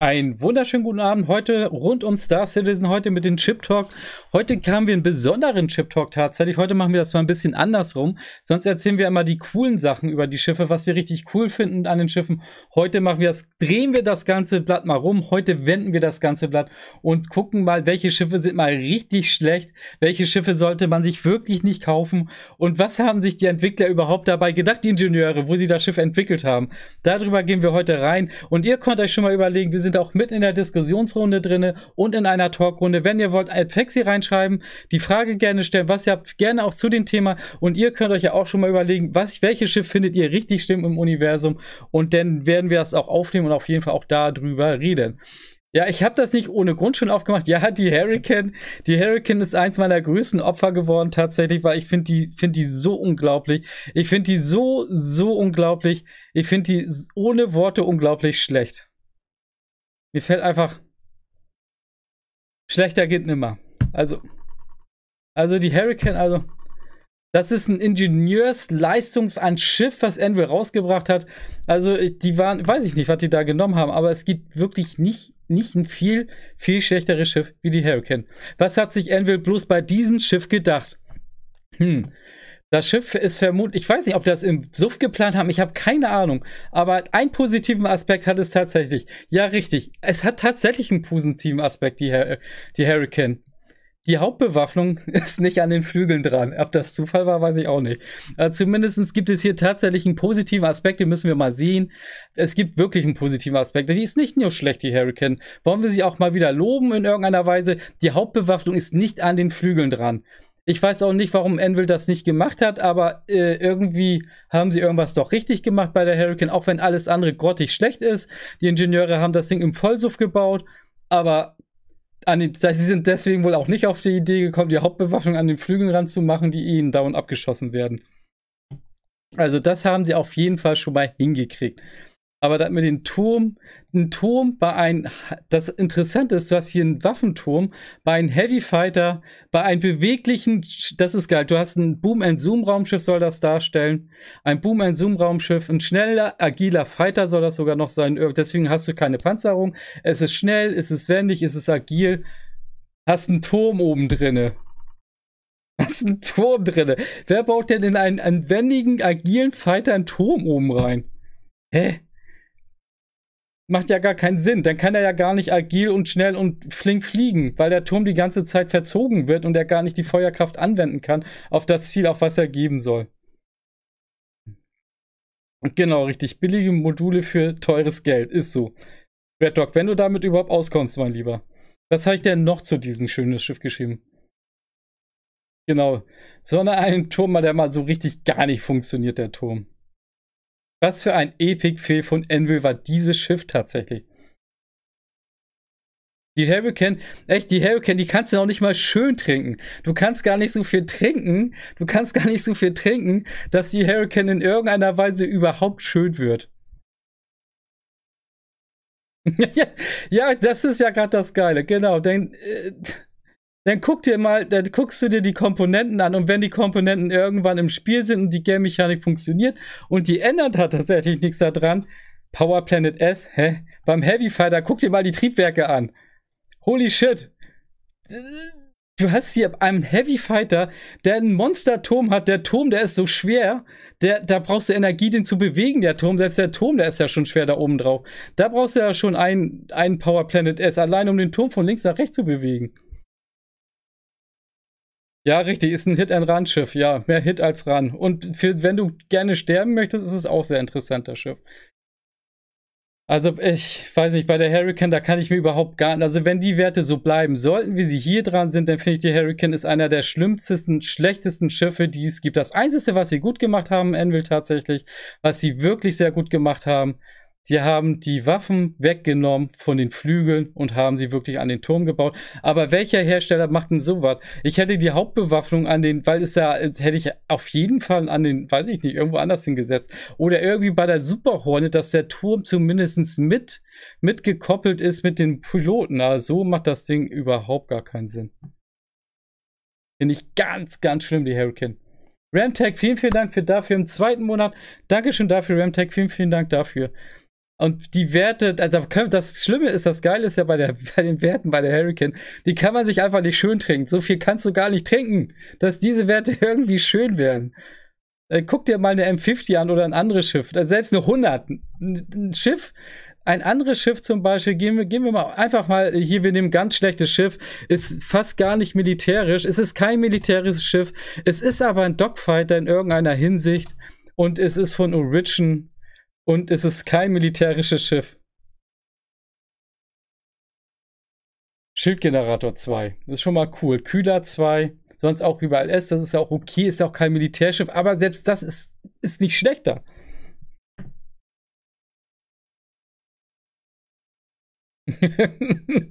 Ein wunderschönen guten Abend heute rund um Star Citizen, heute mit dem Chip Talk. Heute haben wir einen besonderen Chip Talk tatsächlich. Heute machen wir das mal ein bisschen andersrum. Sonst erzählen wir immer die coolen Sachen über die Schiffe, was wir richtig cool finden an den Schiffen. Heute machen wir das, drehen wir das ganze Blatt mal rum. Heute wenden wir das ganze Blatt und gucken mal, welche Schiffe sind mal richtig schlecht, welche Schiffe sollte man sich wirklich nicht kaufen und was haben sich die Entwickler überhaupt dabei gedacht, die Ingenieure, wo sie das Schiff entwickelt haben. Darüber gehen wir heute rein und ihr könnt euch schon mal überlegen, wir sind sind auch mit in der Diskussionsrunde drin und in einer Talkrunde. Wenn ihr wollt, Alpexi reinschreiben, die Frage gerne stellen, was ihr habt, gerne auch zu dem Thema. Und ihr könnt euch ja auch schon mal überlegen, was, welches Schiff findet ihr richtig schlimm im Universum. Und dann werden wir das auch aufnehmen und auf jeden Fall auch darüber reden. Ja, ich habe das nicht ohne Grund schon aufgemacht. Ja, die Hurricane, die Hurricane ist eins meiner größten Opfer geworden tatsächlich, weil ich finde die finde die so unglaublich. Ich finde die so so unglaublich. Ich finde die ohne Worte unglaublich schlecht. Mir fällt einfach. Schlechter geht nimmer. Also. Also die Hurricane, also. Das ist ein Ingenieursleistungs an Schiff, was Envy rausgebracht hat. Also, die waren, weiß ich nicht, was die da genommen haben, aber es gibt wirklich nicht, nicht ein viel, viel schlechteres Schiff wie die Hurricane. Was hat sich Envy bloß bei diesem Schiff gedacht? Hm, das Schiff ist vermutlich, ich weiß nicht, ob das im Suff geplant haben, ich habe keine Ahnung. Aber einen positiven Aspekt hat es tatsächlich. Ja, richtig. Es hat tatsächlich einen positiven Aspekt, die, die Hurricane. Die Hauptbewaffnung ist nicht an den Flügeln dran. Ob das Zufall war, weiß ich auch nicht. Aber also zumindest gibt es hier tatsächlich einen positiven Aspekt, den müssen wir mal sehen. Es gibt wirklich einen positiven Aspekt. Die ist nicht nur schlecht, die Hurricane. Wollen wir sie auch mal wieder loben in irgendeiner Weise? Die Hauptbewaffnung ist nicht an den Flügeln dran. Ich weiß auch nicht, warum Anvil das nicht gemacht hat, aber äh, irgendwie haben sie irgendwas doch richtig gemacht bei der Hurricane, auch wenn alles andere grottig schlecht ist. Die Ingenieure haben das Ding im Vollsuff gebaut, aber den, sie sind deswegen wohl auch nicht auf die Idee gekommen, die Hauptbewaffnung an den Flügeln ranzumachen, die ihnen dauernd abgeschossen werden. Also das haben sie auf jeden Fall schon mal hingekriegt. Aber da mit dem Turm, ein Turm bei einem, das Interessante ist, du hast hier einen Waffenturm bei einem Heavy Fighter, bei einem beweglichen, das ist geil, du hast ein Boom-and-Zoom-Raumschiff soll das darstellen, ein Boom-and-Zoom-Raumschiff, ein schneller, agiler Fighter soll das sogar noch sein, äh, deswegen hast du keine Panzerung, es ist schnell, es ist wendig, es ist agil, hast einen Turm oben drinne. Hast einen Turm drinne. Wer baut denn in einen, einen wendigen, agilen Fighter einen Turm oben rein? Hä? macht ja gar keinen Sinn. Dann kann er ja gar nicht agil und schnell und flink fliegen, weil der Turm die ganze Zeit verzogen wird und er gar nicht die Feuerkraft anwenden kann auf das Ziel, auf was er geben soll. Genau, richtig. Billige Module für teures Geld. Ist so. Red Dog, wenn du damit überhaupt auskommst, mein Lieber. Was habe ich denn noch zu diesem schönen Schiff geschrieben? Genau. Sondern einen Turm, der mal so richtig gar nicht funktioniert, der Turm. Was für ein Epic-Fehl von Envil war dieses Schiff tatsächlich. Die Hurricane, echt, die Hurricane, die kannst du noch nicht mal schön trinken. Du kannst gar nicht so viel trinken, du kannst gar nicht so viel trinken, dass die Hurricane in irgendeiner Weise überhaupt schön wird. ja, das ist ja gerade das Geile, genau. Denn, äh, dann guck dir mal, dann guckst du dir die Komponenten an und wenn die Komponenten irgendwann im Spiel sind und die Game-Mechanik funktioniert und die ändert hat tatsächlich nichts daran, Power Planet S, hä? Beim Heavy Fighter, guck dir mal die Triebwerke an. Holy shit. Du hast hier einen Heavy Fighter, der einen Monsterturm hat. Der Turm, der ist so schwer. Der, da brauchst du Energie, den zu bewegen, der Turm. Selbst der Turm, der ist ja schon schwer da oben drauf. Da brauchst du ja schon einen, einen Power Planet S, allein um den Turm von links nach rechts zu bewegen. Ja, richtig, ist ein Hit-and-Run-Schiff, ja. Mehr Hit als Run. Und für, wenn du gerne sterben möchtest, ist es auch sehr interessanter Schiff. Also ich weiß nicht, bei der Hurricane, da kann ich mir überhaupt gar nicht. Also wenn die Werte so bleiben sollten, wie sie hier dran sind, dann finde ich, die Hurricane ist einer der schlimmsten, schlechtesten Schiffe, die es gibt. Das Einzige, was sie gut gemacht haben, Envil tatsächlich, was sie wirklich sehr gut gemacht haben, Sie haben die Waffen weggenommen von den Flügeln und haben sie wirklich an den Turm gebaut. Aber welcher Hersteller macht denn sowas? Ich hätte die Hauptbewaffnung an den, weil es ja, hätte ich auf jeden Fall an den, weiß ich nicht, irgendwo anders hingesetzt. Oder irgendwie bei der Superhorne, dass der Turm zumindest mit, mitgekoppelt ist mit den Piloten. Aber so macht das Ding überhaupt gar keinen Sinn. Finde ich ganz, ganz schlimm, die Hurricane. Ramtech, vielen, vielen Dank für dafür im zweiten Monat. Dankeschön dafür, Ramtech. Vielen, vielen Dank dafür. Und die Werte, also das Schlimme ist, das Geile ist ja bei, der, bei den Werten bei der Hurricane, die kann man sich einfach nicht schön trinken. So viel kannst du gar nicht trinken, dass diese Werte irgendwie schön werden. Äh, guck dir mal eine M50 an oder ein anderes Schiff. Äh, selbst eine 100. Ein Schiff, ein anderes Schiff zum Beispiel, gehen wir, gehen wir mal einfach mal hier, wir nehmen ein ganz schlechtes Schiff, ist fast gar nicht militärisch. Es ist kein militärisches Schiff. Es ist aber ein Dogfighter in irgendeiner Hinsicht. Und es ist von Origin und es ist kein militärisches Schiff. Schildgenerator 2. Das ist schon mal cool. Kühler 2. Sonst auch überall S. Das ist ja auch okay. Ist ja auch kein Militärschiff. Aber selbst das ist, ist nicht schlechter. Da.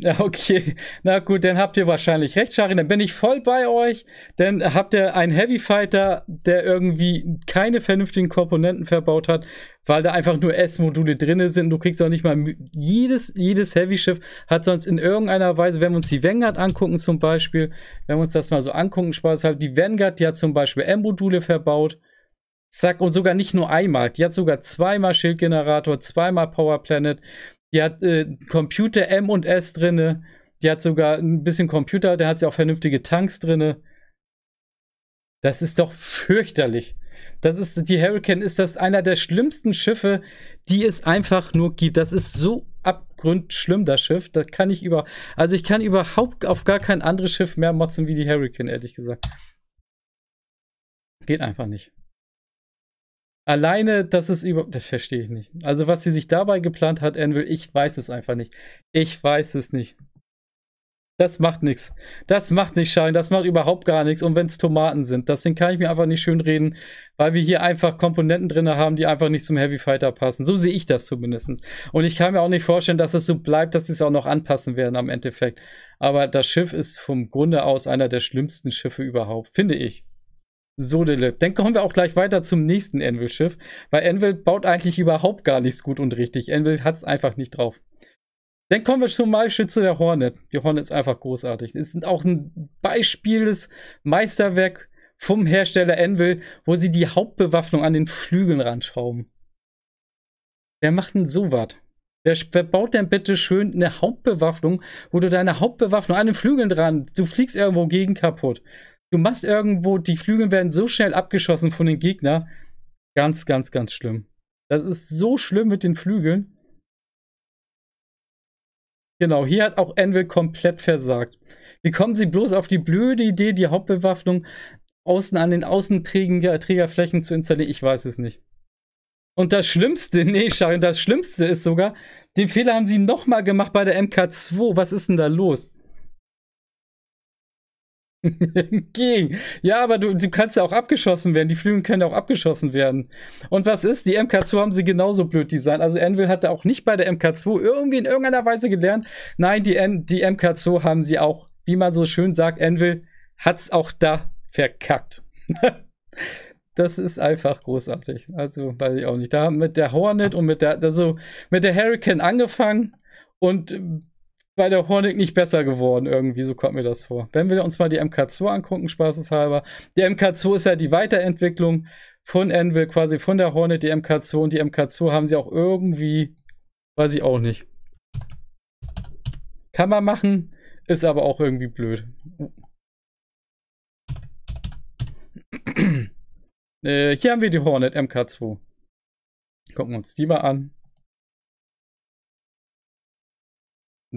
ja, okay. Na gut, dann habt ihr wahrscheinlich recht, Sharin. Dann bin ich voll bei euch. Dann habt ihr einen Heavy Fighter, der irgendwie keine vernünftigen Komponenten verbaut hat, weil da einfach nur S-Module drin sind. Du kriegst auch nicht mal. Jedes, jedes Heavy-Schiff hat sonst in irgendeiner Weise, wenn wir uns die Vanguard angucken, zum Beispiel, wenn wir uns das mal so angucken, Spaß halt, die Vanguard, die hat zum Beispiel M-Module verbaut. Zack, und sogar nicht nur einmal. Die hat sogar zweimal Schildgenerator, zweimal Power Planet die hat äh, Computer M und S drinne, die hat sogar ein bisschen Computer, der hat sie auch vernünftige Tanks drinne. Das ist doch fürchterlich. Das ist die Hurricane ist das einer der schlimmsten Schiffe, die es einfach nur gibt. Das ist so abgrundschlimm das Schiff, das kann ich über also ich kann überhaupt auf gar kein anderes Schiff mehr motzen wie die Hurricane ehrlich gesagt. Geht einfach nicht. Alleine, dass es über. Das verstehe ich nicht. Also, was sie sich dabei geplant hat, Anvil, ich weiß es einfach nicht. Ich weiß es nicht. Das macht nichts. Das macht nicht Schein. Das macht überhaupt gar nichts. Und wenn es Tomaten sind, das kann ich mir einfach nicht schön reden, weil wir hier einfach Komponenten drin haben, die einfach nicht zum Heavy Fighter passen. So sehe ich das zumindest. Und ich kann mir auch nicht vorstellen, dass es so bleibt, dass sie es auch noch anpassen werden am Endeffekt. Aber das Schiff ist vom Grunde aus einer der schlimmsten Schiffe überhaupt, finde ich. So, Dille. Dann kommen wir auch gleich weiter zum nächsten Anvil-Schiff, weil Anvil baut eigentlich überhaupt gar nichts gut und richtig. Anvil hat es einfach nicht drauf. Dann kommen wir schon mal schön zu der Hornet. Die Hornet ist einfach großartig. Ist auch ein Beispiel des Meisterwerk vom Hersteller Anvil, wo sie die Hauptbewaffnung an den Flügeln ranschrauben. Wer macht denn sowas? Wer, wer baut denn bitte schön eine Hauptbewaffnung, wo du deine Hauptbewaffnung an den Flügeln dran, du fliegst irgendwo gegen kaputt du machst irgendwo, die Flügel werden so schnell abgeschossen von den Gegner. Ganz, ganz, ganz schlimm. Das ist so schlimm mit den Flügeln. Genau, hier hat auch Envil komplett versagt. Wie kommen sie bloß auf die blöde Idee, die Hauptbewaffnung außen an den Außenträgerflächen zu installieren? Ich weiß es nicht. Und das Schlimmste, nee, Sharon, das Schlimmste ist sogar, den Fehler haben sie nochmal gemacht bei der MK2. Was ist denn da los? Entgegen. Ja, aber du, du kannst ja auch abgeschossen werden. Die Flügel können ja auch abgeschossen werden. Und was ist? Die MK2 haben sie genauso blöd designt. Also Anvil hatte auch nicht bei der MK2 irgendwie in irgendeiner Weise gelernt. Nein, die, N die MK2 haben sie auch, wie man so schön sagt, Anvil hat es auch da verkackt. das ist einfach großartig. Also weiß ich auch nicht. Da haben mit der Hornet und mit der, also mit der Hurricane angefangen und bei der Hornet nicht besser geworden irgendwie, so kommt mir das vor. Wenn wir uns mal die MK2 angucken, spaßeshalber. Die MK2 ist ja die Weiterentwicklung von Anvil, quasi von der Hornet, die MK2 und die MK2 haben sie auch irgendwie, weiß ich auch nicht. Kann man machen, ist aber auch irgendwie blöd. Äh, hier haben wir die Hornet MK2. Gucken wir uns die mal an.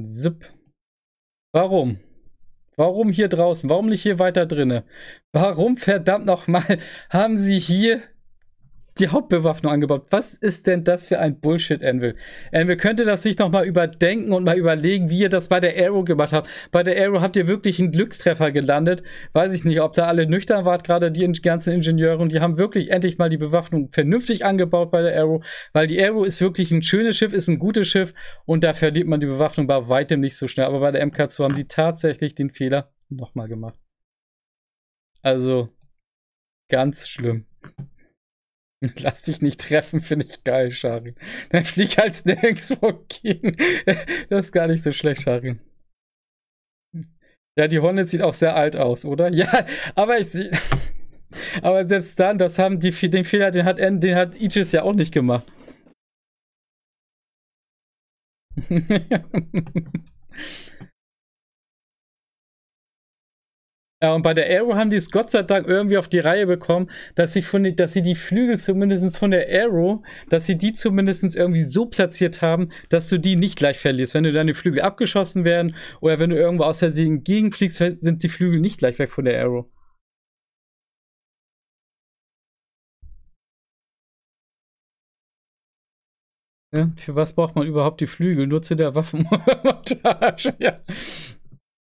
Zip. Warum? Warum hier draußen? Warum nicht hier weiter drinne? Warum verdammt nochmal haben sie hier die Hauptbewaffnung angebaut. Was ist denn das für ein Bullshit, Anvil? Anvil könnte das sich nochmal überdenken und mal überlegen, wie ihr das bei der Arrow gemacht habt. Bei der Arrow habt ihr wirklich einen Glückstreffer gelandet. Weiß ich nicht, ob da alle nüchtern wart, gerade die ganzen Ingenieure. Und die haben wirklich endlich mal die Bewaffnung vernünftig angebaut bei der Arrow, weil die Arrow ist wirklich ein schönes Schiff, ist ein gutes Schiff und da verliert man die Bewaffnung bei weitem nicht so schnell. Aber bei der MK2 haben sie tatsächlich den Fehler nochmal gemacht. Also, ganz schlimm. Lass dich nicht treffen, finde ich geil, Sharin. Dann flieg als nirgendwo gegen. Das ist gar nicht so schlecht, Sharin. Ja, die Hornet sieht auch sehr alt aus, oder? Ja, aber ich sie. Aber selbst dann, das haben die, den Fehler, den hat den hat Aegis ja auch nicht gemacht. Ja, und bei der Aero haben die es Gott sei Dank irgendwie auf die Reihe bekommen, dass sie, von, die, dass sie die Flügel zumindest von der Aero, dass sie die zumindest irgendwie so platziert haben, dass du die nicht gleich verlierst. Wenn du deine Flügel abgeschossen werden oder wenn du irgendwo aus der See entgegenfliegst, sind die Flügel nicht gleich weg von der Aero. Ja, für was braucht man überhaupt die Flügel? Nur zu der Waffenmontage. ja.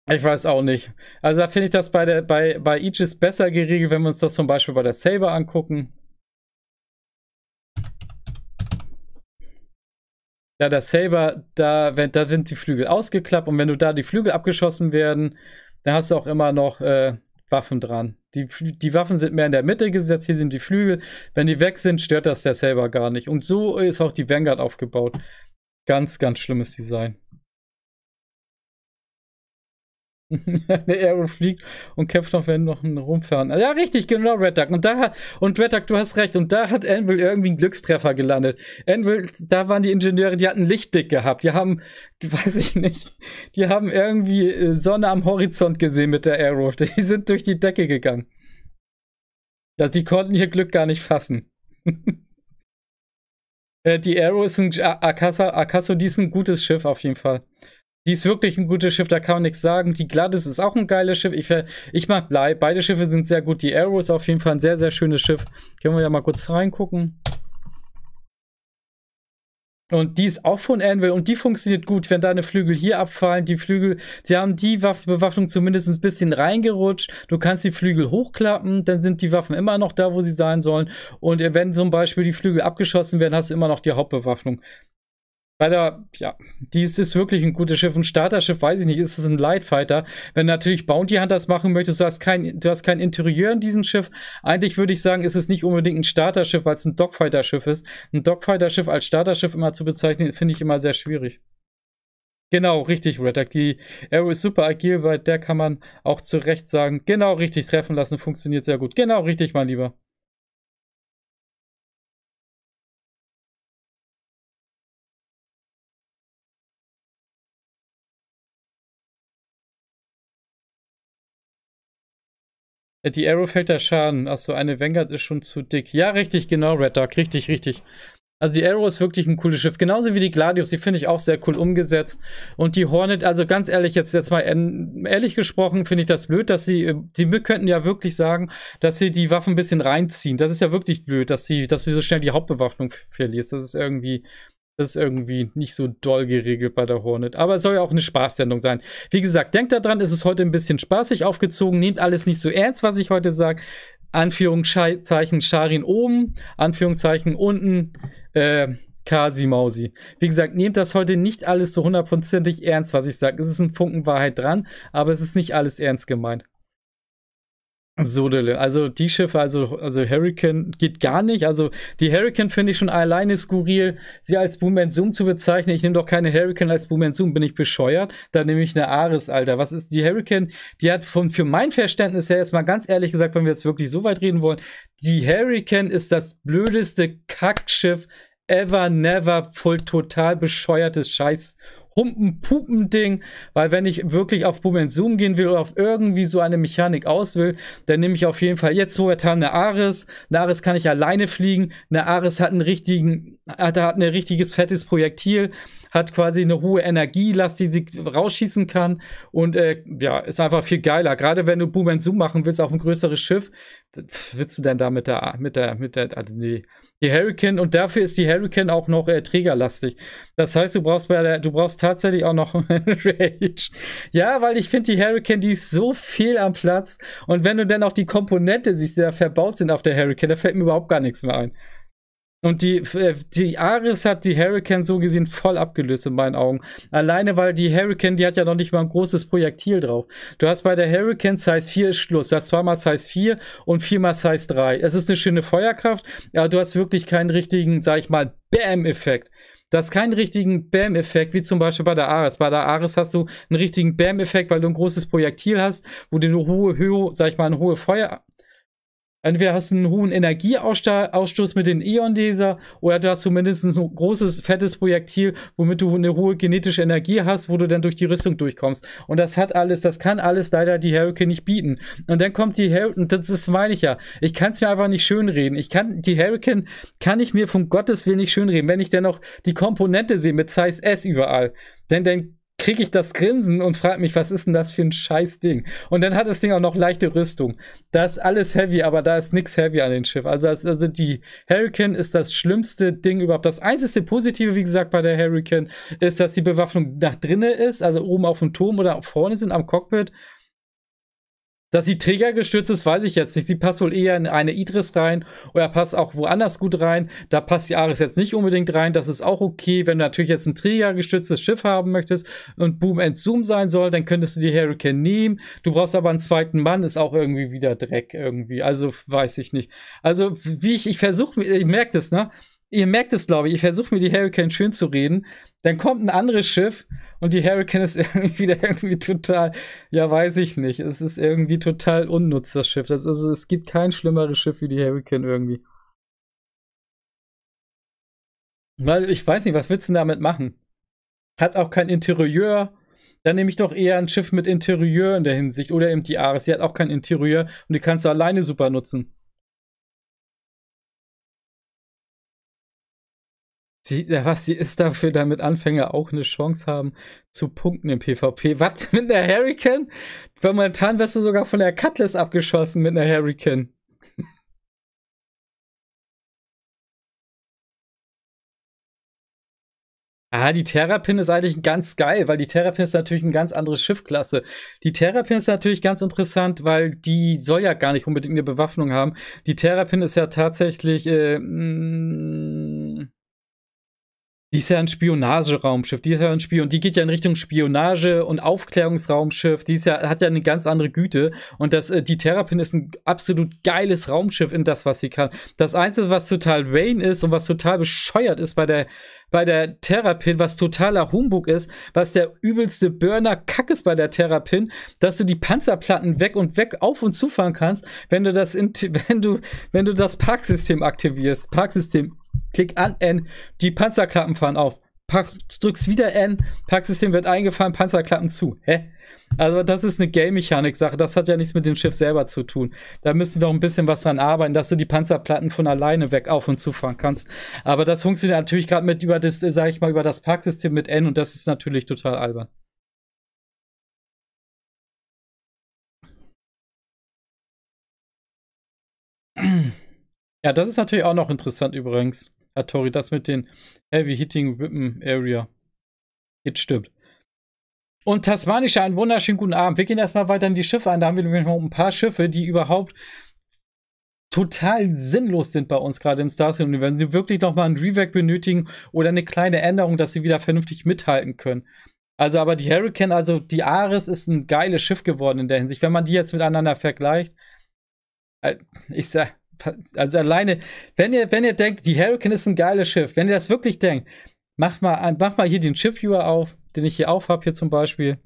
Ich weiß auch nicht. Also da finde ich das bei der bei, bei Aegis besser geregelt, wenn wir uns das zum Beispiel bei der Saber angucken. Ja, der Saber, da, wenn, da sind die Flügel ausgeklappt und wenn du da die Flügel abgeschossen werden, dann hast du auch immer noch äh, Waffen dran. Die, die Waffen sind mehr in der Mitte gesetzt, hier sind die Flügel. Wenn die weg sind, stört das der Saber gar nicht. Und so ist auch die Vanguard aufgebaut. Ganz, ganz schlimmes Design. eine Aero fliegt und kämpft noch, wenn noch ein Rumfahren. Ja, richtig, genau, Red Duck. Und da hat, und Red Duck, du hast recht. Und da hat Anvil irgendwie einen Glückstreffer gelandet. Anvil, da waren die Ingenieure, die hatten Lichtblick gehabt. Die haben, weiß ich nicht, die haben irgendwie äh, Sonne am Horizont gesehen mit der Aero. Die sind durch die Decke gegangen. Also die konnten ihr Glück gar nicht fassen. Äh, die Aero ist ein, Akaso, Akaso, die ist ein gutes Schiff auf jeden Fall. Die ist wirklich ein gutes Schiff, da kann man nichts sagen. Die Gladys ist auch ein geiles Schiff. Ich, ich mag Blei. Beide Schiffe sind sehr gut. Die Arrow ist auf jeden Fall ein sehr, sehr schönes Schiff. Können wir ja mal kurz reingucken. Und die ist auch von Anvil und die funktioniert gut, wenn deine Flügel hier abfallen. Die Flügel, sie haben die Waff Bewaffnung zumindest ein bisschen reingerutscht. Du kannst die Flügel hochklappen, dann sind die Waffen immer noch da, wo sie sein sollen. Und wenn zum Beispiel die Flügel abgeschossen werden, hast du immer noch die Hauptbewaffnung. Weil da, ja, dies ist wirklich ein gutes Schiff. Ein Starterschiff, weiß ich nicht, ist es ein Lightfighter. Wenn du natürlich Bounty Hunters machen möchtest, du hast kein, du hast kein Interieur in diesem Schiff. Eigentlich würde ich sagen, ist es nicht unbedingt ein Starterschiff, weil es ein Dogfighter-Schiff ist. Ein Dogfighter-Schiff als Starterschiff immer zu bezeichnen, finde ich immer sehr schwierig. Genau, richtig, Redduck. Die Arrow ist super agil, bei der kann man auch zu Recht sagen, genau richtig treffen lassen, funktioniert sehr gut. Genau richtig, mein Lieber. Die Arrow fällt der Schaden. Achso, eine Vanguard ist schon zu dick. Ja, richtig, genau, Red Dog. Richtig, richtig. Also die Arrow ist wirklich ein cooles Schiff. Genauso wie die Gladius, die finde ich auch sehr cool umgesetzt. Und die Hornet, also ganz ehrlich, jetzt, jetzt mal ehrlich gesprochen, finde ich das blöd, dass sie, äh, sie könnten ja wirklich sagen, dass sie die Waffen ein bisschen reinziehen. Das ist ja wirklich blöd, dass sie, dass sie so schnell die Hauptbewaffnung verliert. Das ist irgendwie das ist irgendwie nicht so doll geregelt bei der Hornet. Aber es soll ja auch eine Spaßsendung sein. Wie gesagt, denkt daran, es ist heute ein bisschen spaßig aufgezogen. Nehmt alles nicht so ernst, was ich heute sage. Anführungszeichen Scharin oben, Anführungszeichen unten, äh, Kasi Mausi. Wie gesagt, nehmt das heute nicht alles so hundertprozentig ernst, was ich sage. Es ist ein Funken Wahrheit dran, aber es ist nicht alles ernst gemeint. So, also die Schiffe, also, also Hurricane geht gar nicht. Also die Hurricane finde ich schon alleine skurril, sie als Boom and Zoom zu bezeichnen. Ich nehme doch keine Hurricane als Boom and Zoom, bin ich bescheuert. Da nehme ich eine Ares, Alter. Was ist die Hurricane? Die hat von, für mein Verständnis her, jetzt mal ganz ehrlich gesagt, wenn wir jetzt wirklich so weit reden wollen, die Hurricane ist das blödeste Kackschiff ever, never, voll total bescheuertes Scheiß Humpen-Pupen-Ding, weil wenn ich wirklich auf Moment Zoom gehen will oder auf irgendwie so eine Mechanik aus will, dann nehme ich auf jeden Fall jetzt momentan eine Ares. Eine Ares kann ich alleine fliegen. Eine Ares hat, einen richtigen, hat, hat ein richtiges fettes Projektil, hat quasi eine hohe Energielast, die sie rausschießen kann und äh, ja, ist einfach viel geiler. Gerade wenn du Boom and Zoom machen willst auf ein größeres Schiff, willst du denn da mit der, mit der, mit der, also nee. Die Hurricane und dafür ist die Hurricane auch noch äh, trägerlastig. Das heißt, du brauchst bei der, du brauchst tatsächlich auch noch Rage. Ja, weil ich finde, die Hurricane, die ist so viel am Platz. Und wenn du dann auch die Komponente siehst, die da verbaut sind auf der Hurricane, da fällt mir überhaupt gar nichts mehr ein. Und die, äh, die Ares hat die Hurricane so gesehen voll abgelöst in meinen Augen. Alleine, weil die Hurricane, die hat ja noch nicht mal ein großes Projektil drauf. Du hast bei der Hurricane Size 4 ist Schluss. Du hast zweimal Size 4 und viermal Size 3. Es ist eine schöne Feuerkraft, aber du hast wirklich keinen richtigen, sag ich mal, Bam-Effekt. Du hast keinen richtigen Bam-Effekt, wie zum Beispiel bei der Ares. Bei der Ares hast du einen richtigen Bam-Effekt, weil du ein großes Projektil hast, wo du eine hohe Höhe, sag ich mal, eine hohe Feuer, entweder hast du einen hohen Energieausstoß mit den Ion-Laser oder du hast zumindest ein großes, fettes Projektil, womit du eine hohe genetische Energie hast, wo du dann durch die Rüstung durchkommst. Und das hat alles, das kann alles leider die Hurricane nicht bieten. Und dann kommt die Hurricane, das, das meine ich ja. Ich kann es mir einfach nicht schönreden. Ich kann, die Hurricane kann ich mir von Gottes Willen nicht schönreden. Wenn ich dann noch die Komponente sehe mit Size S überall, denn dann kriege ich das Grinsen und frage mich, was ist denn das für ein Scheißding? Und dann hat das Ding auch noch leichte Rüstung. Da ist alles heavy, aber da ist nichts heavy an dem Schiff. Also, also die Hurricane ist das schlimmste Ding überhaupt. Das einzige Positive, wie gesagt, bei der Hurricane ist, dass die Bewaffnung nach drinnen ist, also oben auf dem Turm oder vorne sind am Cockpit. Dass sie trägergestützt ist, weiß ich jetzt nicht. Sie passt wohl eher in eine Idris rein oder passt auch woanders gut rein. Da passt die Ares jetzt nicht unbedingt rein. Das ist auch okay. Wenn du natürlich jetzt ein trägergestütztes Schiff haben möchtest und Boom and Zoom sein soll, dann könntest du die Hurricane nehmen. Du brauchst aber einen zweiten Mann, ist auch irgendwie wieder Dreck irgendwie. Also weiß ich nicht. Also wie ich, ich versuche, ich merke das, ne? Ihr merkt es, glaube ich, ich versuche mir die Hurricane schön zu reden, dann kommt ein anderes Schiff und die Hurricane ist irgendwie wieder irgendwie total, ja, weiß ich nicht. Es ist irgendwie total unnutz, das Schiff. Das, also, es gibt kein schlimmeres Schiff wie die Hurricane irgendwie. Weil ich weiß nicht, was willst du damit machen? Hat auch kein Interieur. Dann nehme ich doch eher ein Schiff mit Interieur in der Hinsicht oder eben die Ares. Die hat auch kein Interieur und die kannst du alleine super nutzen. Sie, was, sie ist dafür, damit Anfänger auch eine Chance haben zu punkten im PvP. Was? Mit einer Hurricane? Weil momentan wirst du sogar von der Cutlass abgeschossen mit einer Hurricane. Ah, die Terrapin ist eigentlich ganz geil, weil die Terrapin ist natürlich eine ganz andere Schiffklasse. Die Terrapin ist natürlich ganz interessant, weil die soll ja gar nicht unbedingt eine Bewaffnung haben. Die Terrapin ist ja tatsächlich äh, mh, mm, die ist ja ein Spionageraumschiff, die ist ja ein Spion, die geht ja in Richtung Spionage und Aufklärungsraumschiff, die ist ja, hat ja eine ganz andere Güte. Und das, äh, die Terrapin ist ein absolut geiles Raumschiff in das, was sie kann. Das Einzige, was total Wayne ist und was total bescheuert ist bei der, bei der Terrapin, was totaler Humbug ist, was der übelste Burner-Kack ist bei der Terrapin, dass du die Panzerplatten weg und weg auf und zufahren kannst, wenn du das in, wenn du, wenn du das Parksystem aktivierst. Parksystem Klick an, N, die Panzerklappen fahren auf. Pack, drückst wieder N, Packsystem wird eingefahren, Panzerklappen zu. Hä? Also das ist eine Game-Mechanik-Sache. Das hat ja nichts mit dem Schiff selber zu tun. Da müssen sie noch ein bisschen was dran arbeiten, dass du die Panzerplatten von alleine weg auf und zufahren kannst. Aber das funktioniert natürlich gerade mit über das, sag ich mal, über das Parksystem mit N und das ist natürlich total albern. Ja, das ist natürlich auch noch interessant übrigens, Hattori, das mit den Heavy Hitting Whippen Area. Jetzt stimmt. Und Tasmanische, einen wunderschönen guten Abend. Wir gehen erstmal weiter in die Schiffe ein. Da haben wir nämlich noch ein paar Schiffe, die überhaupt total sinnlos sind bei uns gerade im starship Wars Universum. Sie wirklich nochmal ein Rework benötigen oder eine kleine Änderung, dass sie wieder vernünftig mithalten können. Also, aber die Hurricane, also die Ares ist ein geiles Schiff geworden in der Hinsicht. Wenn man die jetzt miteinander vergleicht, äh, ich sag, also alleine, wenn ihr, wenn ihr denkt, die Hurricane ist ein geiles Schiff, wenn ihr das wirklich denkt, macht mal, macht mal hier den Chip-Viewer auf, den ich hier auf habe, hier zum Beispiel.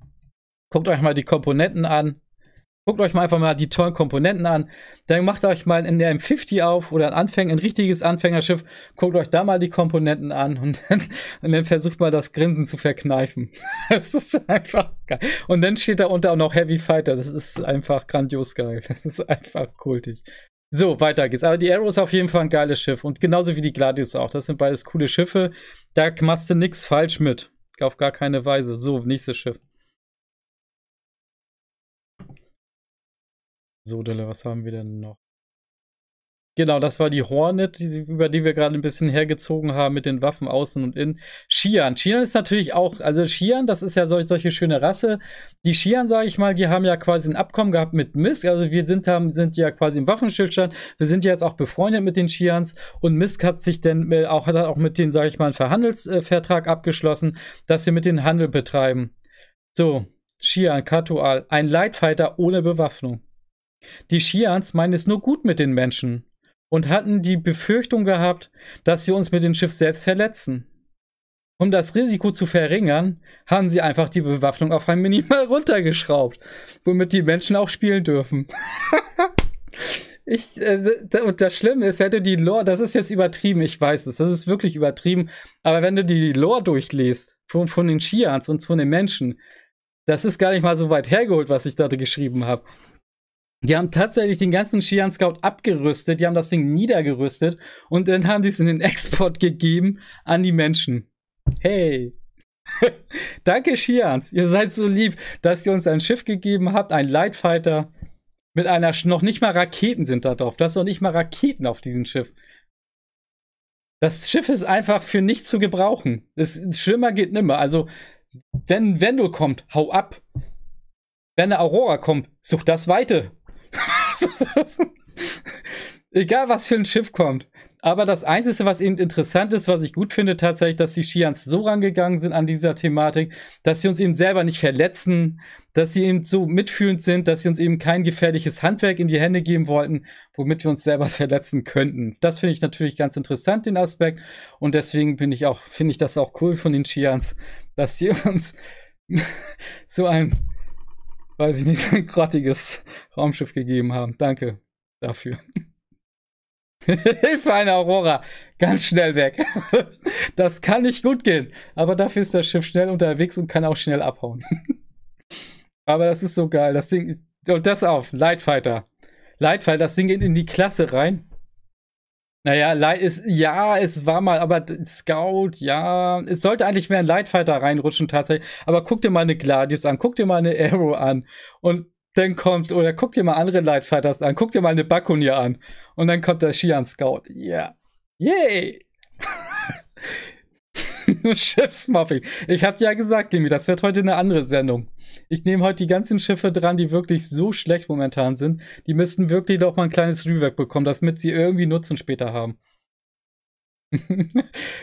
Guckt euch mal die Komponenten an. Guckt euch mal einfach mal die tollen Komponenten an. Dann macht euch mal in der M50 auf oder ein Anfänger, ein richtiges Anfängerschiff. Guckt euch da mal die Komponenten an und dann, und dann versucht mal das Grinsen zu verkneifen. Das ist einfach geil. Und dann steht da unter auch noch Heavy Fighter. Das ist einfach grandios geil. Das ist einfach kultig. So, weiter geht's. Aber die Arrow ist auf jeden Fall ein geiles Schiff. Und genauso wie die Gladius auch. Das sind beides coole Schiffe. Da machst du nichts falsch mit. Auf gar keine Weise. So, nächstes Schiff. So, Dille, was haben wir denn noch? Genau, das war die Hornet, die, über die wir gerade ein bisschen hergezogen haben mit den Waffen außen und innen. Shian. Shian ist natürlich auch, also Shian, das ist ja solch, solche schöne Rasse. Die Shian, sage ich mal, die haben ja quasi ein Abkommen gehabt mit Misk. Also wir sind, haben, sind ja quasi im Waffenstillstand. Wir sind ja jetzt auch befreundet mit den Shians. Und Misk hat sich dann äh, auch, hat auch mit denen, sage ich mal, einen Verhandelsvertrag äh, abgeschlossen, dass sie mit denen Handel betreiben. So, Shian, Katual, ein Lightfighter ohne Bewaffnung. Die Shians meinen es nur gut mit den Menschen und hatten die Befürchtung gehabt, dass sie uns mit dem Schiff selbst verletzen. Um das Risiko zu verringern, haben sie einfach die Bewaffnung auf ein Minimal runtergeschraubt, womit die Menschen auch spielen dürfen. ich, äh, und das Schlimme ist, hätte die Lore, das ist jetzt übertrieben, ich weiß es, das ist wirklich übertrieben, aber wenn du die Lore durchliest, von, von den Shians und von den Menschen, das ist gar nicht mal so weit hergeholt, was ich da geschrieben habe. Die haben tatsächlich den ganzen Shian Scout abgerüstet, die haben das Ding niedergerüstet und dann haben sie es in den Export gegeben an die Menschen. Hey! Danke, Shians. Ihr seid so lieb, dass ihr uns ein Schiff gegeben habt, ein Lightfighter. Mit einer, Sch noch nicht mal Raketen sind da drauf. Das ist noch nicht mal Raketen auf diesem Schiff. Das Schiff ist einfach für nichts zu gebrauchen. Es, schlimmer geht nimmer. Also, wenn Wendel kommt, hau ab. Wenn eine Aurora kommt, such das Weite. Egal, was für ein Schiff kommt. Aber das Einzige, was eben interessant ist, was ich gut finde tatsächlich, dass die Shians so rangegangen sind an dieser Thematik, dass sie uns eben selber nicht verletzen, dass sie eben so mitfühlend sind, dass sie uns eben kein gefährliches Handwerk in die Hände geben wollten, womit wir uns selber verletzen könnten. Das finde ich natürlich ganz interessant, den Aspekt. Und deswegen bin ich auch, finde ich das auch cool von den Shians, dass sie uns so ein weiß ich nicht, ein grottiges Raumschiff gegeben haben. Danke dafür. Hilfe, eine Aurora. Ganz schnell weg. das kann nicht gut gehen. Aber dafür ist das Schiff schnell unterwegs und kann auch schnell abhauen. aber das ist so geil. Das Ding. Und das auf. Lightfighter. Lightfighter, das Ding geht in die Klasse rein. Naja, es, ja, es war mal, aber Scout, ja, es sollte eigentlich mehr ein Lightfighter reinrutschen tatsächlich. Aber guck dir mal eine Gladius an, guck dir mal eine Arrow an und dann kommt, oder guck dir mal andere Lightfighters an, guck dir mal eine Bakunia an und dann kommt der Shian Scout. Ja. Yeah. Yay! Schiffsmuffing. Ich hab ja gesagt, Gimmi, das wird heute eine andere Sendung. Ich nehme heute die ganzen Schiffe dran, die wirklich so schlecht momentan sind. Die müssten wirklich doch mal ein kleines Rework bekommen, damit sie irgendwie Nutzen später haben.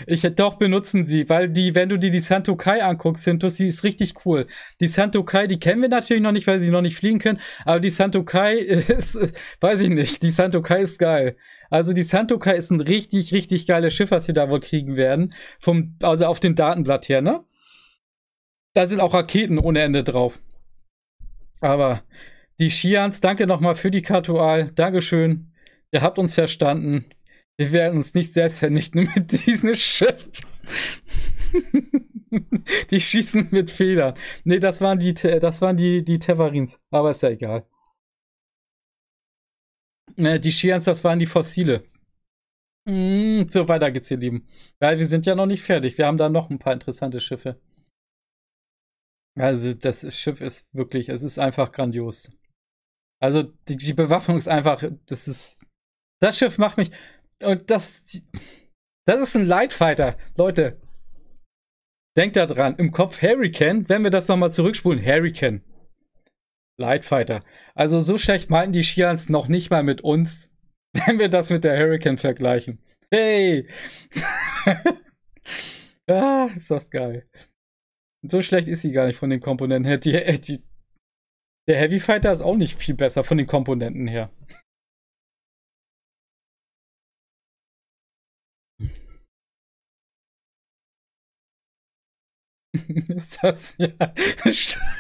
ich doch benutzen sie, weil die, wenn du dir die Santo Kai anguckst, Hintus, die ist richtig cool. Die Santo Kai, die kennen wir natürlich noch nicht, weil sie noch nicht fliegen können, aber die Santo Kai ist weiß ich nicht, die Santo Kai ist geil. Also die Santo Kai ist ein richtig, richtig geiles Schiff, was wir da wohl kriegen werden. Vom, also auf dem Datenblatt her, ne? Da sind auch Raketen ohne Ende drauf. Aber die Shians, danke nochmal für die Kartual. Dankeschön. Ihr habt uns verstanden. Wir werden uns nicht selbst vernichten mit diesem Schiff. die schießen mit Federn. Ne, das waren die, das waren die, die Tevarins. Aber ist ja egal. Äh, die Shians, das waren die Fossile. Hm, so, weiter geht's, ihr Lieben. Weil wir sind ja noch nicht fertig. Wir haben da noch ein paar interessante Schiffe. Also das Schiff ist wirklich, es ist einfach grandios. Also die, die Bewaffnung ist einfach, das ist, das Schiff macht mich, und das, das ist ein Lightfighter, Leute. Denkt da dran, im Kopf Hurricane, wenn wir das nochmal zurückspulen, Hurricane. Lightfighter. Also so schlecht meinten die Shians noch nicht mal mit uns, wenn wir das mit der Hurricane vergleichen. Hey! ah, ist das geil so schlecht ist sie gar nicht von den Komponenten her. Die, äh, die, der Heavy Fighter ist auch nicht viel besser von den Komponenten her. ist das ja.